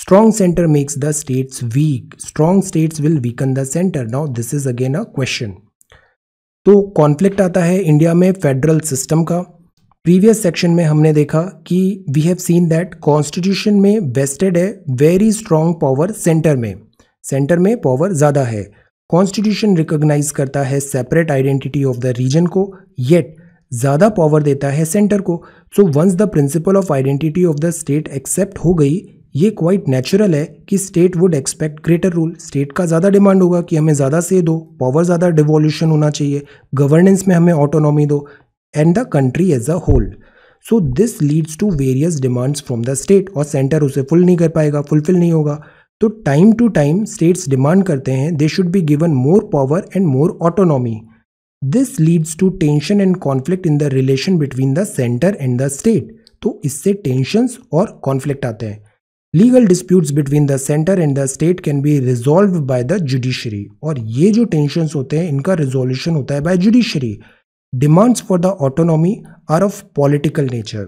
strong centre makes the states weak strong states will weaken the centre now this is again a question तो कॉन्फ्लिक्ट आता है इंडिया में फेडरल सिस्टम का प्रीवियस सेक्शन में हमने देखा कि we have seen that constitution में वेस्टेड है वेरी स्ट्रॉन्ग पावर सेंटर में सेंटर में पावर ज़्यादा है कॉन्स्टिट्यूशन रिकॉग्नाइज करता है separate identity of the region को येट ज़्यादा पावर देता है सेंटर को so once the principle of identity of the state accept हो गई ये क्वाइट नेचुरल है कि state would expect greater rule state का ज़्यादा डिमांड होगा कि हमें ज़्यादा से दो पावर ज़्यादा डिवोल्यूशन होना चाहिए गवर्नेंस में हमें ऑटोनॉमी दो and the country as a whole so this leads to various demands from the state और सेंटर उसे फुल नहीं कर पाएगा फुलफिल नहीं होगा तो time to time states demand करते हैं they should be given more power and more autonomy this leads to tension and conflict in the relation between the centre and the state तो इससे टेंशंस और conflict आते हैं legal disputes between the centre and the state can be resolve by the judiciary और ये जो tension होते हैं इनका रिजोल्यूशन होता है by judiciary demands for the autonomy are of political nature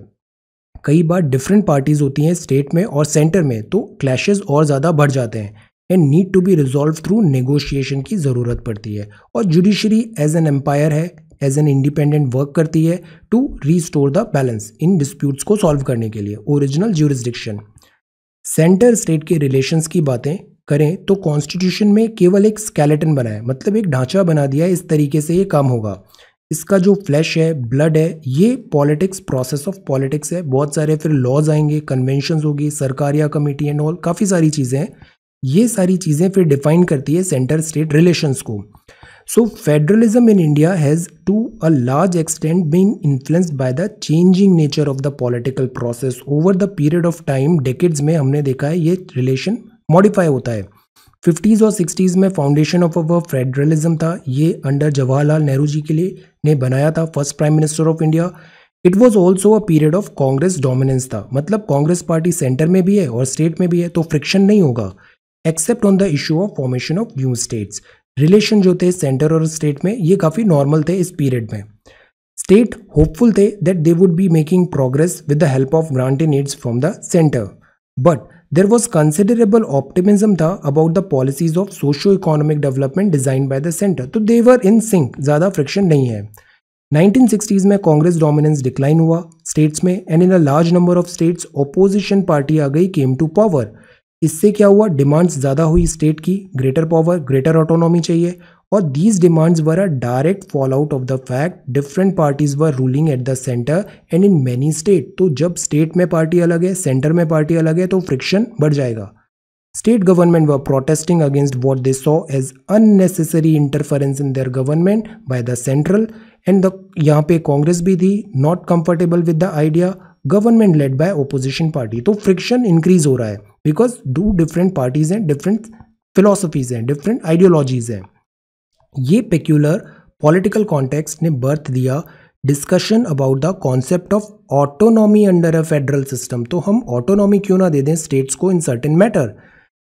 कई बार डिफरेंट पार्टीज होती हैं स्टेट में और सेंटर में तो क्लैशेज और ज़्यादा बढ़ जाते हैं and need to be resolve through negotiation की ज़रूरत पड़ती है और जुडिशरी एज एन एम्पायर है एज एन इंडिपेंडेंट वर्क करती है to restore the balance in disputes को सॉल्व करने के लिए ओरिजिनल ज्यूरिस्डिक्शन सेंटर स्टेट के रिलेशंस की बातें करें तो कॉन्स्टिट्यूशन में केवल एक स्केलेटन बना है मतलब एक ढांचा बना दिया है इस तरीके से ये काम होगा इसका जो फ्लैश है ब्लड है ये पॉलिटिक्स प्रोसेस ऑफ पॉलिटिक्स है बहुत सारे फिर लॉज आएंगे कन्वेंशन होगी या कमेटी एंड ऑल काफ़ी सारी चीज़ें हैं ये सारी चीज़ें फिर डिफाइन करती है सेंटर स्टेट रिलेशंस को so federalism in India has to a large extent been influenced by the changing nature of the political process over the period of time decades में हमने देखा है ये रिलेशन मॉडिफाई होता है 50s और 60s में फाउंडेशन ऑफ अवर फेडरलिज्म था ये अंडर जवाहरलाल नेहरू जी के लिए ने बनाया था first prime minister of India it was also a period of Congress dominance था मतलब कांग्रेस पार्टी सेंटर में भी है और स्टेट में भी है तो फ्रिक्शन नहीं होगा except on the issue of formation of new states relation जो थे सेंटर और स्टेट में ये काफ़ी नॉर्मल थे इस पीरियड में स्टेट होपफुल थे that they would be making progress with the help of in aids from the centre but there was considerable optimism था about the policies of socio economic development design by the centre तो देवर in sync ज़्यादा friction नहीं है 1960s में Congress dominance decline हुआ states में and in a large number of states opposition party आ गई केम टू पावर इससे क्या हुआ डिमांड्स ज़्यादा हुई स्टेट की ग्रेटर पावर ग्रेटर ऑटोनॉमी चाहिए और these demands were a direct fallout of the fact different parties were ruling at the centre and in many state तो जब स्टेट में पार्टी अलग है सेंटर में पार्टी अलग है तो फ्रिक्शन बढ़ जाएगा state government were protesting against what they saw as unnecessary interference in their government by the central and the यहाँ पे कांग्रेस भी थी not comfortable with the idea government led by opposition party तो फ्रिक्शन इंक्रीज हो रहा है because two different parties हैं different philosophies हैं डिफरेंट आइडियोलॉजीज़ हैं ये पेक्यूलर पॉलिटिकल कॉन्टेक्स्ट ने बर्थ दिया discussion about the concept of autonomy under a federal system तो हम ऑटोनॉमी क्यों ना दे दें स्टेट्स को इन सर्टेन मैटर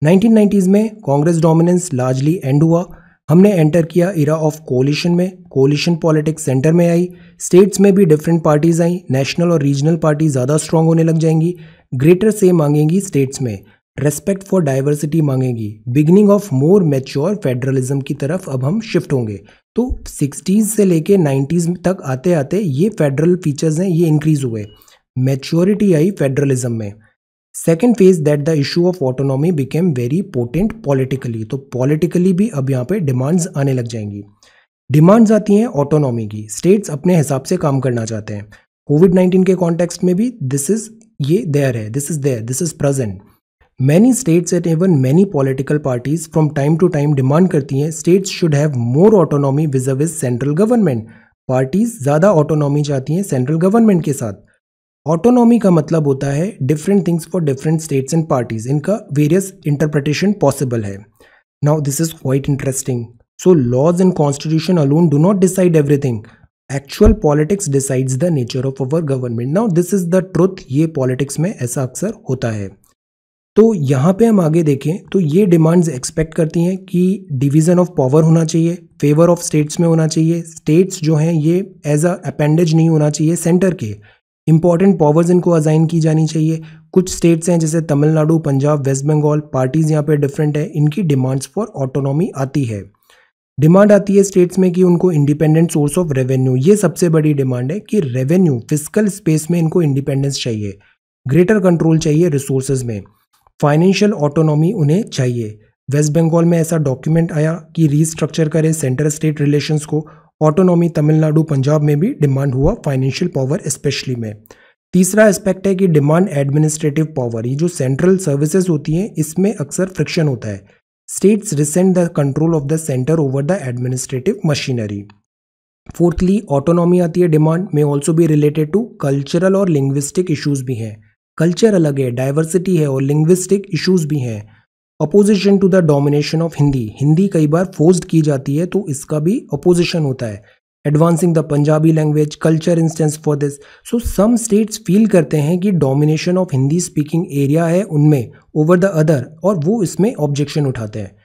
1990s में कांग्रेस डोमिनेंस लार्जली एंड हुआ हमने एंटर किया इरा ऑफ कोलिशन में कोलिशन पॉलिटिक्स सेंटर में आई स्टेट्स में भी डिफरेंट पार्टीज़ आई नेशनल और रीजनल पार्टी ज़्यादा स्ट्रांग होने लग जाएंगी ग्रेटर से मांगेंगी स्टेट्स में रेस्पेक्ट फॉर डाइवर्सिटी मांगेंगी beginning of more mature federalism की तरफ अब हम शिफ्ट होंगे तो सिक्सटीज़ से लेके नाइन्टीज़ तक आते आते ये फेडरल फीचर्स हैं ये इंक्रीज़ हुए मेच्योरिटी आई फेडरलिज्म में second phase that the issue of autonomy became very potent politically तो पॉलिटिकली भी अब यहाँ पे डिमांड्स आने लग जाएंगी डिमांड्स आती हैं ऑटोनॉमी की स्टेट्स अपने हिसाब से काम करना चाहते हैं कोविड नाइन्टीन के कॉन्टेक्स्ट में भी दिस इज ये देयर है this is there this is present many states at even many political parties from time to time demand करती हैं states should have more autonomy vis-a-vis central government parties ज़्यादा autonomy चाहती हैं central government के साथ autonomy का मतलब होता है different things for different states and parties इनका वेरियस इंटरप्रिटेशन पॉसिबल है now this is quite interesting so laws and constitution alone do not decide everything actual politics decides the nature of our government now this is the truth ये politics में ऐसा अक्सर होता है तो यहाँ पे हम आगे देखें तो ये डिमांड्स एक्सपेक्ट करती हैं कि डिवीज़न ऑफ पावर होना चाहिए फेवर ऑफ स्टेट्स में होना चाहिए स्टेट्स जो हैं ये एज अ अपेंडेज नहीं होना चाहिए सेंटर के इंपॉर्टेंट पावर्स इनको अजाइन की जानी चाहिए कुछ स्टेट्स हैं जैसे तमिलनाडु पंजाब वेस्ट बंगाल पार्टीज़ यहाँ पे डिफरेंट है इनकी डिमांड्स फॉर ऑटोनॉमी आती है डिमांड आती है स्टेट्स में कि उनको इंडिपेंडेंट सोर्स ऑफ रेवेन्यू ये सबसे बड़ी डिमांड है कि रेवेन्यू फिजिकल स्पेस में इनको इंडिपेंडेंस चाहिए ग्रेटर कंट्रोल चाहिए रिसोर्स में फाइनेंशियल ऑटोनॉमी उन्हें चाहिए वेस्ट बंगाल में ऐसा डॉक्यूमेंट आया कि रीस्ट्रक्चर करें सेंट्रल स्टेट रिलेशंस को ऑटोनॉमी तमिलनाडु पंजाब में भी डिमांड हुआ फाइनेंशियल पावर स्पेशली में तीसरा एस्पेक्ट है कि डिमांड एडमिनिस्ट्रेटिव पावर ये जो सेंट्रल सर्विसेज होती हैं इसमें अक्सर फ्रिक्शन होता है States resent the control of the center over the administrative machinery. Fourthly autonomy आती है डिमांड में ऑल्सो भी रिलेटेड टू कल्चरल और लिंग्विस्टिक इश्यूज भी हैं कल्चर अलग है डाइवर्सिटी है और लिंग्विस्टिक इश्यूज भी हैं opposition to the domination of Hindi Hindi कई बार फोर्स्ड की जाती है तो इसका भी अपोजिशन होता है advancing the Punjabi language culture instance for this so some states feel करते हैं कि domination of Hindi speaking area है उनमें ओवर द अदर और वो इसमें ऑब्जेक्शन उठाते हैं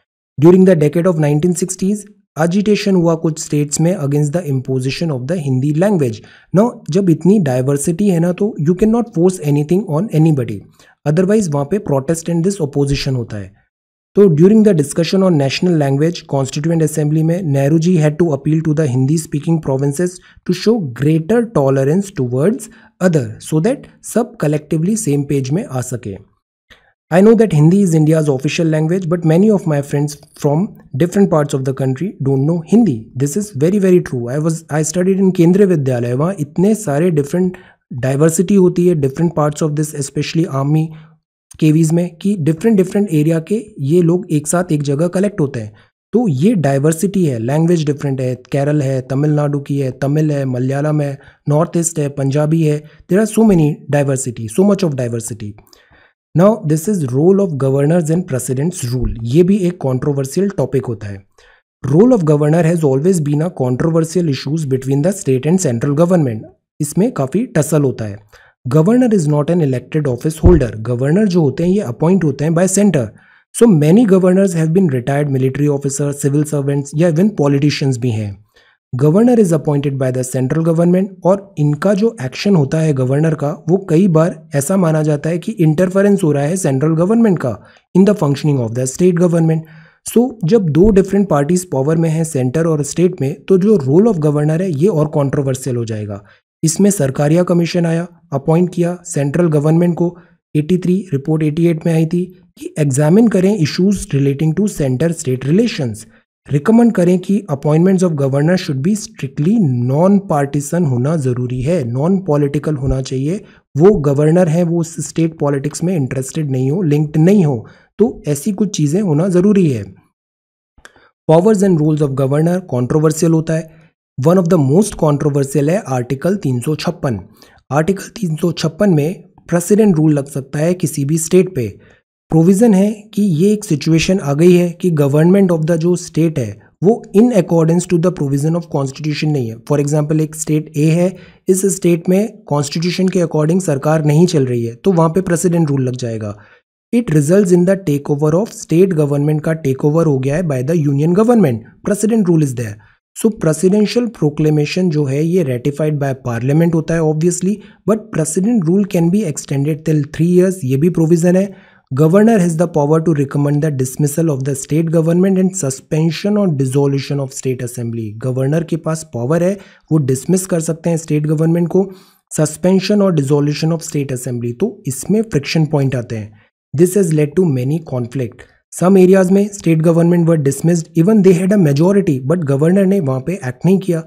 during the decade of nineteen sixties agitation हुआ कुछ स्टेट्स में against the imposition of the Hindi language ना जब इतनी डाइवर्सिटी है ना तो you can not force anything on anybody otherwise वहाँ पे प्रोटेस्ट एंड दिस ओपोजिशन होता है तो during the discussion on national language constituent assembly में Nehru ji had to appeal to the Hindi speaking provinces to show greater tolerance towards other so that सब collectively same page में आ सके I know that Hindi is India's official language but many of my friends from different parts of the country don't know Hindi this is very very true I was I studied in Kendriya Vidyalaya वहाँ इतने सारे different diversity होती है different parts of this specially army KVs में कि different different area के ये लोग एक साथ एक जगह कलेक्ट होते हैं तो ये डाइवर्सिटी है लैंग्वेज डिफरेंट है केरल है तमिलनाडु की है तमिल है मलयालम है नॉर्थ ईस्ट है पंजाबी है there are so many diversity so much of diversity now this is role of governors and presidents rule ये भी एक कॉन्ट्रोवर्सियल टॉपिक होता है role of governor has always been a controversial issues between the state and central government इसमें काफ़ी tussle होता है governor is not an elected office holder governor जो होते हैं ये अपॉइंट होते हैं by centre so many governors have been retired military officer civil servants या इवन पॉलिटिशियंस भी हैं governor is appointed by the central government और इनका जो एक्शन होता है गवर्नर का वो कई बार ऐसा माना जाता है कि इंटरफेरेंस हो रहा है सेंट्रल गवर्नमेंट का in the functioning of the state government so जब दो डिफरेंट पार्टीज पावर में हैं सेंटर और स्टेट में तो जो रोल ऑफ गवर्नर है ये और कॉन्ट्रोवर्सियल हो जाएगा इसमें सरकारिया कमीशन आया अपॉइंट किया सेंट्रल गवर्नमेंट को 83 रिपोर्ट 88 में आई थी कि एग्जामिन करें issues relating to centre state relations recommend करें कि appointments of governor should be strictly non partisan होना ज़रूरी है नॉन पॉलिटिकल होना चाहिए वो गवर्नर हैं वो स्टेट पॉलिटिक्स में इंटरेस्टेड नहीं हो लिंक्ड नहीं हो तो ऐसी कुछ चीज़ें होना ज़रूरी है powers and rules of governor controversial होता है one of the most controversial है आर्टिकल तीन सौ छप्पन आर्टिकल तीन सौ छप्पन में प्रेसिडेंट रूल लग सकता है किसी भी स्टेट पे प्रोविज़न है कि ये एक सिचुएशन आ गई है कि गवर्नमेंट ऑफ द जो स्टेट है वो in accordance to the provision of constitution नहीं है फॉर एग्जाम्पल एक स्टेट ए है इस स्टेट में कॉन्स्टिट्यूशन के अकॉर्डिंग सरकार नहीं चल रही है तो वहाँ पे प्रेसिडेंट रूल लग जाएगा it result in the take over of state government का टेक ओवर हो गया है by the union government president rule is there so presidential proclamation जो है ये रेटिफाइड बाय पार्लियामेंट होता है obviously but president rule can be extended till three years ये भी प्रोविजन है governor has the power to recommend the dismissal of the state government and suspension और dissolution of state assembly governor के पास power है वो dismiss कर सकते हैं स्टेट गवर्नमेंट को सस्पेंशन और डिजोल्यूशन ऑफ स्टेट असेंबली तो इसमें फ्रिक्शन पॉइंट आते हैं this has led to many conflict some areas में state government were dismissed even they had a majority but governor ने वहाँ पे एक्ट नहीं किया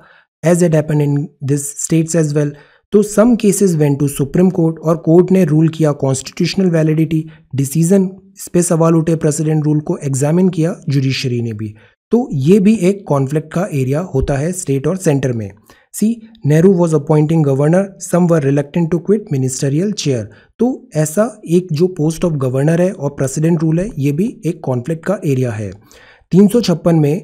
as it happen in this states as well तो some cases went to supreme court और court ने rule किया कॉन्स्टिट्यूशनल वैलिडिटी डिसीजन इस पर सवाल उठे प्रेसिडेंट रूल को एग्जामिन किया जुडिशरी ने भी तो ये भी एक कॉन्फ्लिक्ट का एरिया होता है स्टेट और सेंटर में सी Nehru was appointing governor some were reluctant to quit ministerial chair तो ऐसा एक जो पोस्ट ऑफ गवर्नर है और प्रेसिडेंट रूल है ये भी एक कॉन्फ्लिक्ट का एरिया है तीन में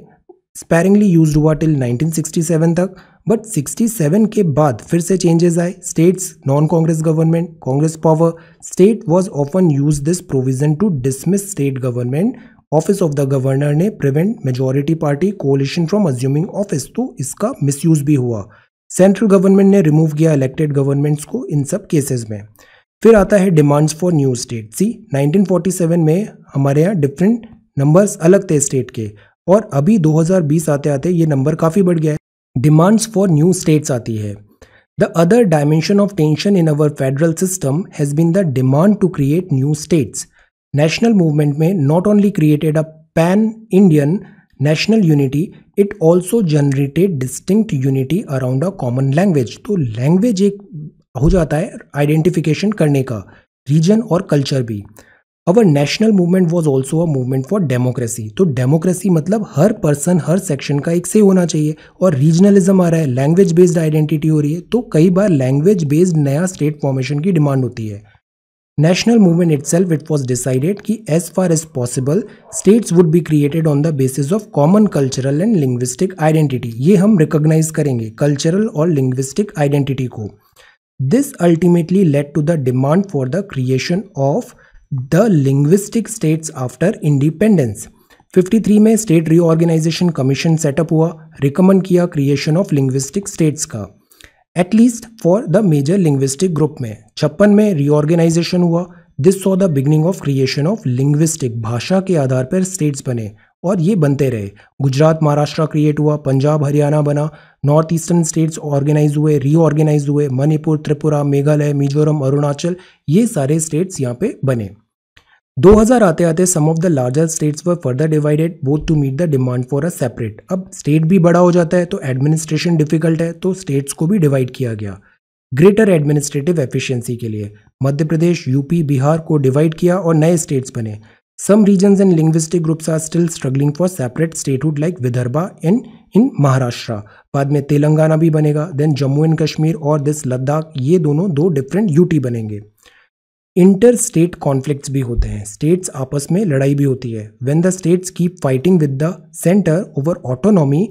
स्पेरिंगली यूज हुआ टिल 1967 तक बट 67 के बाद फिर से चेंजेस आए states non Congress government Congress power state was often use this provision to dismiss state government office of the governor ने prevent majority party coalition from assuming office तो इसका मिसयूज भी हुआ सेंट्रल गवर्नमेंट ने रिमूव किया इलेक्टेड गवर्नमेंट्स को इन सब केसेस में फिर आता है डिमांड्स फॉर न्यू स्टेट सी 1947 में हमारे यहाँ डिफरेंट नंबर्स अलग थे स्टेट के और अभी 2020 आते आते ये नंबर काफ़ी बढ़ गया है डिमांड्स फॉर न्यू स्टेट्स आती है the other dimension of tension in our federal system has been the demand to create new states national movement में not only created a pan Indian national unity it also generated distinct unity around a common language तो language एक हो जाता है identification करने का reason और culture भी our national movement was also a movement for democracy तो डेमोक्रेसी मतलब हर पर्सन हर सेक्शन का एक से होना चाहिए और रीजनलिज्म आ रहा है लैंग्वेज बेस्ड आइडेंटिटी हो रही है तो कई बार लैंग्वेज बेस्ड नया स्टेट फॉर्मेशन की डिमांड होती है national movement itself it was decided कि as far as possible states would be created on the basis of common cultural and linguistic identity ये हम रिकोगनाइज करेंगे कल्चरल और linguistic identity को this ultimately led to the demand for the creation of the linguistic states after independence fifty three में state reorganisation commission setup हुआ recommend किया creation of linguistic states का at least for the major linguistic group में छप्पन में reorganisation हुआ this saw the beginning of creation of linguistic भाषा के आधार पर स्टेट्स बने और ये बनते रहे गुजरात महाराष्ट्र क्रिएट हुआ पंजाब हरियाणा बना नॉर्थ ईस्टर्न स्टेट्स ऑर्गेनाइज हुए रीऑर्गेनाइज हुए मणिपुर त्रिपुरा मेघालय मिजोरम अरुणाचल ये सारे स्टेट्स यहाँ पे बने 2000 आते आते some of the larger states were further divided both to meet the demand for a separate अब स्टेट भी बड़ा हो जाता है तो एडमिनिस्ट्रेशन डिफिकल्ट है तो स्टेट्स को भी डिवाइड किया गया ग्रेटर एडमिनिस्ट्रेटिव एफिशिएंसी के लिए मध्य प्रदेश यूपी बिहार को डिवाइड किया और नए स्टेट्स बने some region and linguistic groups are still struggling for separate statehood like Vidarbha and in Maharashtra बाद में तेलंगाना भी बनेगा देन जम्मू एंड कश्मीर और दिस लद्दाख ये दोनों दो डिफरेंट यूटी बनेंगे इंटर स्टेट कॉन्फ्लिक्ट्स भी होते हैं स्टेट्स आपस में लड़ाई भी होती है when the states keep fighting with the centre over autonomy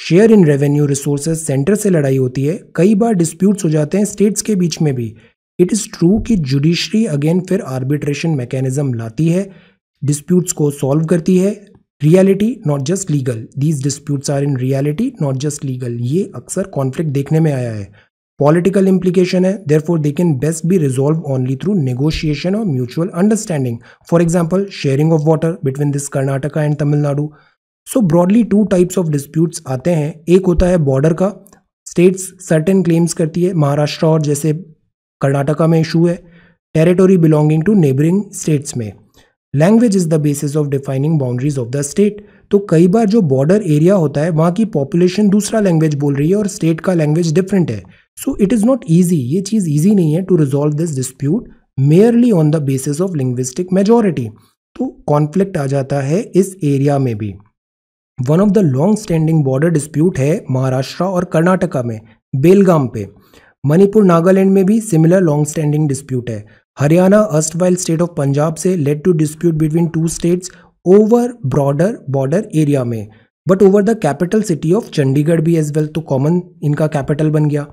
share in revenue resources centre से लड़ाई होती है कई बार डिस्प्यूट्स हो जाते हैं स्टेट्स के बीच में भी इट इज़ ट्रू कि जुडिशरी अगेन फिर आर्बिट्रेशन मैकेनिज्म लाती है डिस्प्यूट्स को सॉल्व करती है reality not just legal these disputes are in reality not just legal ये अक्सर कॉन्फ्लिक्ट देखने में आया है पॉलिटिकल इम्प्लीकेशन है therefore they can best be resolve only through negotiation और mutual understanding for example sharing of water between this Karnataka and Tamil Nadu so broadly two types of disputes आते हैं एक होता है बॉर्डर का स्टेट्स सर्टेन क्लेम्स करती है महाराष्ट्र और जैसे कर्नाटका में इशू है territory belonging to neighbouring states में language is the basis of defining boundaries of the state तो कई बार जो बॉर्डर एरिया होता है वहाँ की पॉपुलेशन दूसरा लैंग्वेज बोल रही है और स्टेट का लैंग्वेज डिफरेंट है so it is not easy ये चीज़ ईजी नहीं है to resolve this dispute merely on the basis of linguistic majority तो कॉन्फ्लिक्ट आ जाता है इस एरिया में भी one of the long standing border dispute है महाराष्ट्र और कर्नाटका में बेलगाम पे मणिपुर नागालैंड में भी सिमिलर लॉन्ग स्टैंडिंग डिस्प्यूट है Haryana while state of Punjab से led to dispute between two states over broader border area में but over the capital city of Chandigarh भी एज वेल तो कॉमन इनका कैपिटल बन गया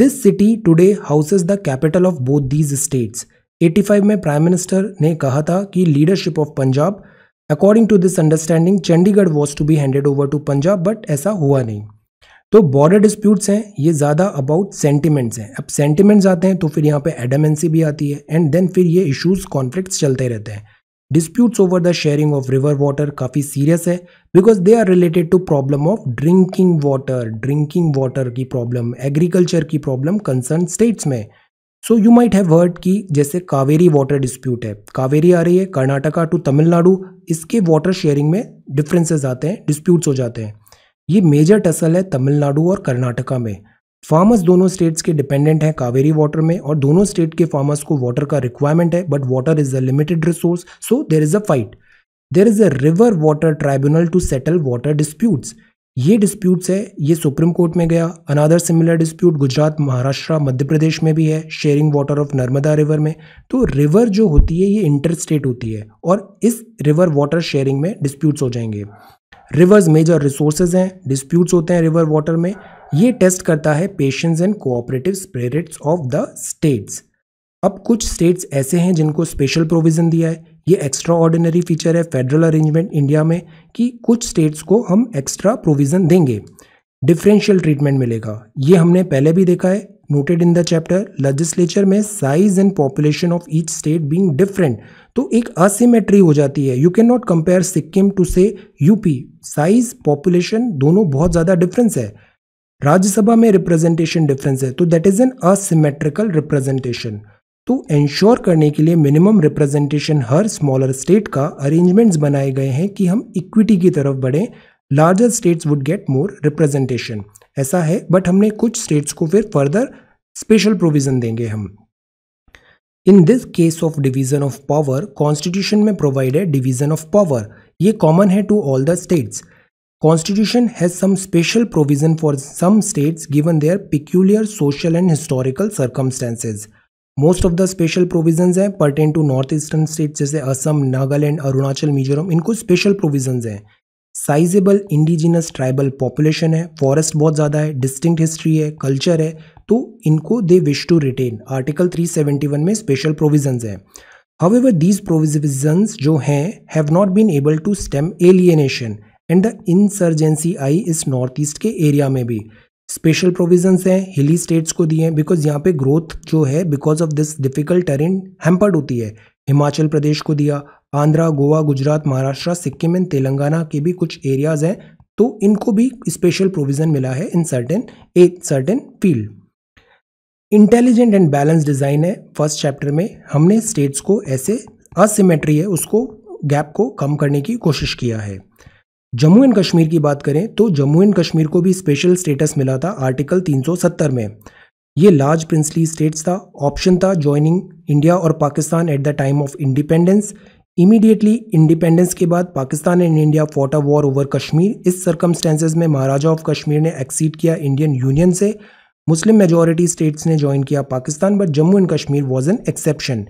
this city today houses the capital of both these states 85 में prime minister ने कहा था कि leadership of Punjab according to this understanding Chandigarh was to be handed over to Punjab but ऐसा हुआ नहीं तो बॉर्डर डिस्प्यूट्स हैं ये ज़्यादा अबाउट सेंटिमेंट्स हैं अब सेंटिमेंट्स आते हैं तो फिर यहाँ पे एडमेंसी भी आती है एंड देन फिर ये इश्यूज कॉन्फ्लिक्ट्स चलते रहते हैं disputes over the sharing of river water काफ़ी सीरियस है because they are related to problem of drinking water drinking water की प्रॉब्लम एग्रीकल्चर की प्रॉब्लम कंसर्न स्टेट्स में so you might have heard कि जैसे कावेरी वाटर डिस्प्यूट है कावेरी आ रही है कर्नाटका टू तमिलनाडु इसके वाटर शेयरिंग में डिफ्रेंसेज आते हैं डिस्प्यूट्स हो जाते हैं ये मेजर टसल है तमिलनाडु और कर्नाटका में फार्मर्स दोनों स्टेट्स के डिपेंडेंट हैं कावेरी वाटर में और दोनों स्टेट के फार्मर्स को वाटर का रिक्वायरमेंट है but water is a limited resource so there is a fight there is a river water tribunal to settle water disputes ये डिस्प्यूट्स है ये सुप्रीम कोर्ट में गया another similar dispute Gujarat Maharashtra Madhya Pradesh में भी है sharing water of Narmada river में तो रिवर जो होती है ये इंटर स्टेट होती है और इस रिवर वाटर शेयरिंग में डिस्प्यूट्स हो जाएंगे रिवर्स मेजर रिसोर्सेज हैं डिस्प्यूट्स होते हैं रिवर वाटर में ये टेस्ट करता है patience and cooperative spirits of the states अब कुछ स्टेट्स ऐसे हैं जिनको स्पेशल प्रोविज़न दिया है ये एक्स्ट्रा ऑर्डिनरी फीचर है फेडरल अरेंजमेंट इंडिया में कि कुछ स्टेट्स को हम एक्स्ट्रा प्रोविज़न देंगे डिफरेंशियल ट्रीटमेंट मिलेगा ये हमने पहले भी देखा है noted in the chapter legislature में size and population of each state being different तो एक असीमेट्री हो जाती है you can not compare Sikkim to say UP size population दोनों बहुत ज़्यादा डिफरेंस है राज्यसभा में रिप्रेजेंटेशन डिफरेंस है तो that is an asymmetrical representation तो इंश्योर करने के लिए मिनिमम रिप्रेजेंटेशन हर स्मॉलर स्टेट का अरेंजमेंट्स बनाए गए हैं कि हम इक्विटी की तरफ बढ़े larger states would get more representation ऐसा है बट हमने कुछ स्टेट्स को फिर फर्दर स्पेशल प्रोविजन देंगे हम in this case of division of power constitution में प्रोवाइड है डिवीजन ऑफ पावर ये कॉमन है to all the states constitution has some special provision for some states given their peculiar social and historical circumstances. Most of the special provision हैं pertain to north eastern state जैसे असम नागालैंड अरुणाचल मिजोरम इनको special provision हैं sizeable indigenous tribal population है forest बहुत ज़्यादा है distinct history है culture है तो इनको they wish to retain article three seventy one में स्पेशल प्रोविजन हैं हावेवर दीज प्रोविजन जो have not been able to stem alienation and the insurgency आई इस नॉर्थ ईस्ट के एरिया में भी स्पेशल प्रोविजंस हैं हिली स्टेट्स को दिए हैं बिकॉज यहाँ पे ग्रोथ जो है because of this difficult terrain hampered होती है हिमाचल प्रदेश को दिया आंध्रा गोवा गुजरात महाराष्ट्र सिक्किम एंड तेलंगाना के भी कुछ एरियाज हैं तो इनको भी स्पेशल प्रोविजन मिला है इन सर्टेन एक certain field intelligent and balance design है फर्स्ट चैप्टर में हमने स्टेट्स को ऐसे असिमेट्री है उसको गैप को कम करने की कोशिश किया है जम्मू एंड कश्मीर की बात करें तो जम्मू एंड कश्मीर को भी स्पेशल स्टेटस मिला था आर्टिकल 370 में ये लार्ज प्रिंसली स्टेट्स था ऑप्शन था ज्वाइनिंग इंडिया और Pakistan at the time of independence immediately independence के बाद Pakistan and India fought a war over Kashmir इस सर्कमस्टेंसेज में महाराजा ऑफ कश्मीर ने एक्सीड किया इंडियन यूनियन से मुस्लिम मेजोरिटी स्टेट्स ने ज्वाइन किया Pakistan but Jammu and Kashmir was an exception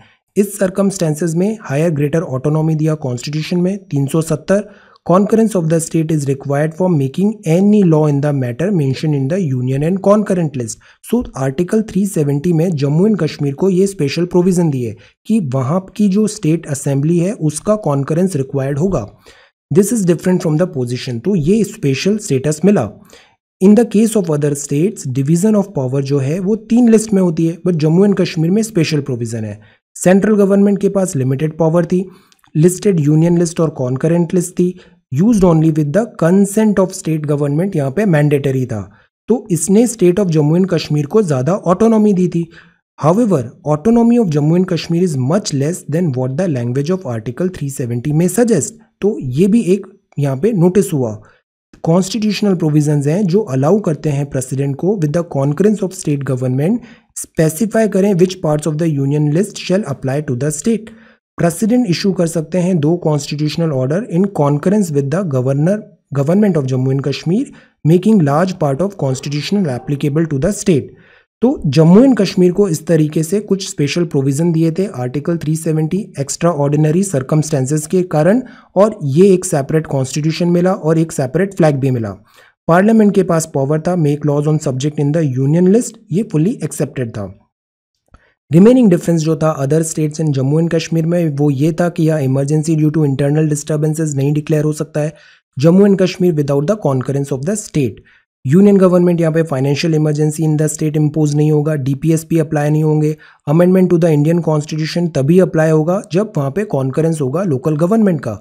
इस सर्कमस्टेंसेज में हायर ग्रेटर ऑटोनॉमी दिया कॉन्स्टिट्यूशन में 370 Concurrence of the state is required for making any law in the matter mentioned in the union and concurrent list. So article 370 में Jammu and Kashmir को ये special provision दी है कि वहाँ की जो स्टेट असेंबली है उसका कॉन्करेंस रिक्वायर्ड होगा this is different from the position तो ये स्पेशल स्टेटस मिला in the case of other states division of power जो है वो तीन लिस्ट में होती है बट जम्मू एंड कश्मीर में स्पेशल प्रोविजन है सेंट्रल गवर्नमेंट के पास लिमिटेड पावर थी लिस्टेड यूनियन लिस्ट और कॉन्करेंट लिस्ट थी use only with the consent of state government यहाँ पे मैंडेटरी था तो इसने state of Jammu and Kashmir को ज़्यादा ऑटोनॉमी दी थी however autonomy of Jammu and Kashmir is much less than what the language of article 370 में सजेस्ट तो ये भी एक यहाँ पे नोटिस हुआ कॉन्स्टिट्यूशनल प्रोविजन हैं जो अलाउ करते हैं प्रेसिडेंट को with the concurrence of state government specify करें which parts of the union list shall apply to the state president issue कर सकते हैं दो constitutional order in concurrence with the governor government of Jammu and Kashmir making large part of constitutional applicable to the state तो Jammu and Kashmir को इस तरीके से कुछ स्पेशल प्रोविज़न दिए थे आर्टिकल 370 एक्स्ट्रा ऑर्डिनरी सर्कमस्टेंसेज के कारण और ये एक सेपरेट कॉन्स्टिट्यूशन मिला और एक सेपरेट फ्लैग भी मिला पार्लियामेंट के पास पावर था make laws on subject in the union list ये फुल्ली एक्सेप्टेड था रिमेनिंग डिफरेंस जो था other states in Jammu and Kashmir में वो ये था कि यह emergency due to internal disturbances नहीं डिक्लेयर हो सकता है Jammu and Kashmir without the concurrence of the state union government यहाँ पे financial emergency in the state impose नहीं होगा डीपीएसपी अप्लाई नहीं होंगे amendment to the Indian constitution तभी अप्लाई होगा जब वहाँ पे कॉन्करेंस होगा लोकल गवर्नमेंट का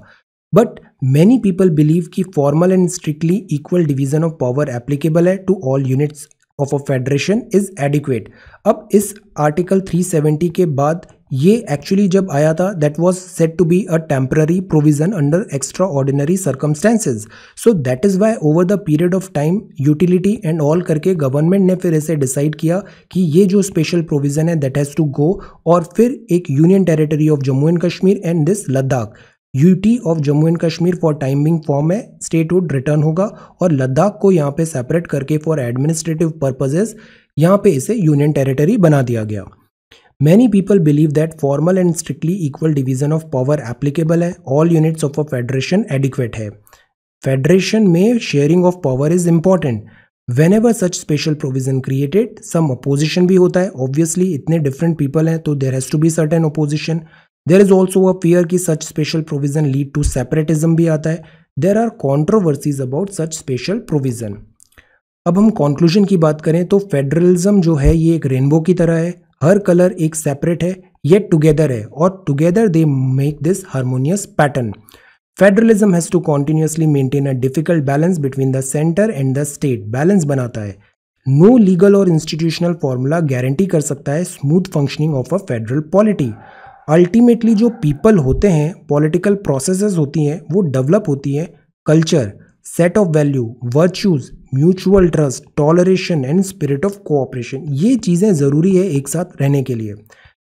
बट मैनी पीपल बिलीव कि formal and strictly equal division of power applicable है to all units of a federation is adequate अब इस आर्टिकल 370 के बाद ये एक्चुअली जब आया था that was set to be a temporary provision under extraordinary circumstances so that is why over the period of time utility and all करके government ने फिर इसे डिसाइड किया कि ये जो स्पेशल प्रोविजन है दैट हैज़ टू गो और फिर एक union territory of Jammu and Kashmir and this Ladakh UT of Jammu and Kashmir for timing form है हुड रिटर्न होगा और लद्दाख को यहाँ पे सेपरेट करके फॉर एडमिनिस्ट्रेटिव पर्पजेज यहाँ पे इसे यूनियन टेरिटरी बना दिया गया many people believe that formal and strictly equal division of power applicable है all units of a federation adequate है फेडरेशन में sharing of power is important whenever such special provision created some opposition भी होता है obviously इतने different people हैं तो there has to be certain opposition there is also a fear की such special provision lead to separatism भी आता है there are controversies about such special provision अब हम कॉन्क्लूजन की बात करें तो फेडरलिज्म जो है ये एक रेनबो की तरह है हर कलर एक सेपरेट है ये टुगेदर है और together they make this harmonious pattern federalism has to continuously maintain a difficult balance between the centre and the state balance बनाता है नो लीगल और इंस्टीट्यूशनल फॉर्मूला गारंटी कर सकता है smooth functioning of a federal polity ultimately जो people होते हैं political processes होती हैं वो डेवलप होती हैं culture set of value virtues mutual trust toleration and spirit of cooperation ये चीज़ें ज़रूरी है एक साथ रहने के लिए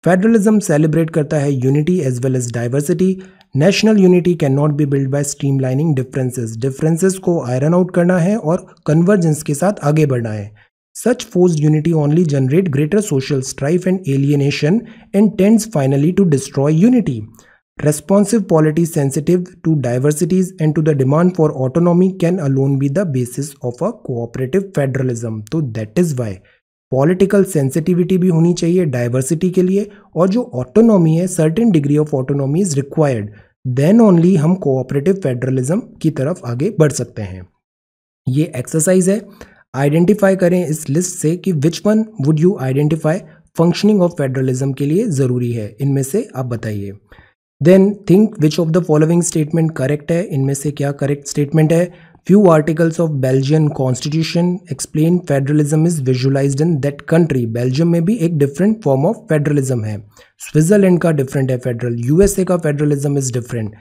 फेडरलिज्म सेलिब्रेट करता है unity as well as diversity national unity can not be build by streamlining differences differences को आयरन आउट करना है और कन्वर्जेंस के साथ आगे बढ़ना है Such forced unity only generates greater social strife and alienation and tends finally to destroy unity. Responsive polity sensitive to diversities and to the demand for autonomy can alone be the basis of a cooperative federalism. So that is why political sensitivity भी होनी चाहिए diversity के लिए और जो autonomy है certain degree of autonomy is required then only हम cooperative federalism की तरफ आगे बढ़ सकते हैं ये एक्सरसाइज है आइडेंटिफाई करें इस लिस्ट से कि which one would you identify functioning of federalism के लिए ज़रूरी है इनमें से आप बताइए then think which of the following statement correct है इनमें से क्या करेक्ट स्टेटमेंट है few articles of Belgian constitution explain federalism is visualise in that country Belgium में भी एक डिफरेंट फॉर्म ऑफ फेडरलिज्म है स्विट्जरलैंड का डिफरेंट है फेडरल यूएसए का फेडरलिज्म इज डिफरेंट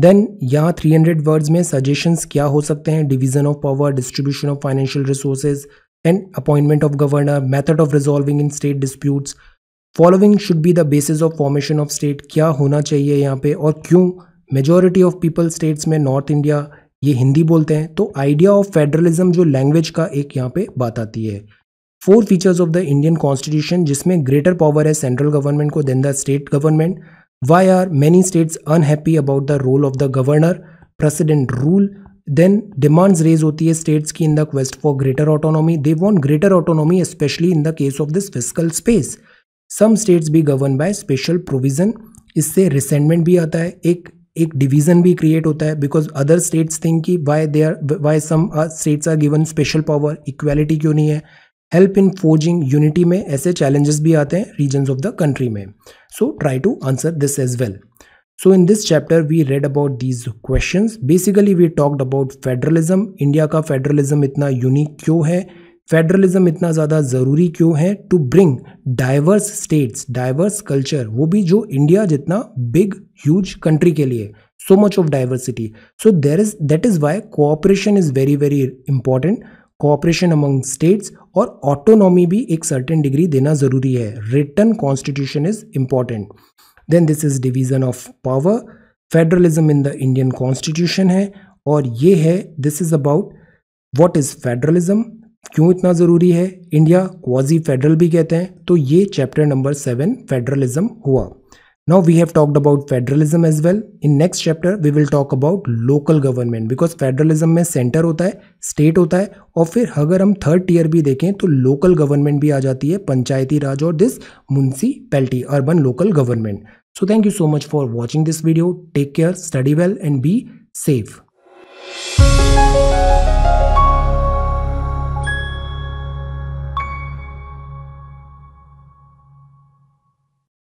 देन यहाँ 300 वर्ड्स में सजेशंस क्या हो सकते हैं division of power distribution of financial resources and appointment of governor method of resolving in state disputes following should be the basis of formation of state क्या होना चाहिए यहाँ पे और क्यों मेजोरिटी ऑफ पीपल स्टेट्स में नॉर्थ इंडिया ये हिंदी बोलते हैं तो आइडिया ऑफ फेडरलिज्म जो लैंग्वेज का एक यहाँ पे बात आती है four features of the Indian constitution जिसमें ग्रेटर पावर है सेंट्रल गवर्नमेंट को then the state government why are many states unhappy about the role of the governor President rule then demands raise होती है स्टेट्स की in the quest for greater autonomy they want greater autonomy specially in the case of this physical space some states भी govern by special provision इससे resentment भी आता है एक एक डिवीजन भी क्रिएट होता है बिकॉज अदर स्टेट्स थिंक की why they are why some states are given special power equality क्यों नहीं है हेल्प इन फोर्जिंग यूनिटी में ऐसे चैलेंजेस भी आते हैं रीजन्स ऑफ द कंट्री में so try to answer this as well so in this chapter we read about these question basically we talked about federalism India का federalism इतना unique क्यों है फेडरलिज्म इतना ज़्यादा ज़रूरी क्यों है to bring diverse states diverse culture वो भी जो इंडिया जितना बिग ह्यूज कंट्री के लिए so much of diversity so there is that is why cooperation is very very important cooperation among states और ऑटोनॉमी भी एक सर्टेन डिग्री देना ज़रूरी है written constitution is important then this is division of power federalism in the Indian constitution है और ये है this is about what is federalism क्यों इतना ज़रूरी है इंडिया क्वाजी फेडरल भी कहते हैं तो ये चैप्टर नंबर सेवन फेडरलिज्म हुआ Now we have talked about federalism as well in next chapter we will talk about local government because federalism में सेंटर होता है स्टेट होता है और फिर अगर हम थर्ड टीयर भी देखें तो लोकल गवर्नमेंट भी आ जाती है पंचायती राज और this municipality urban local government so thank you so much for watching this video take care study well and be safe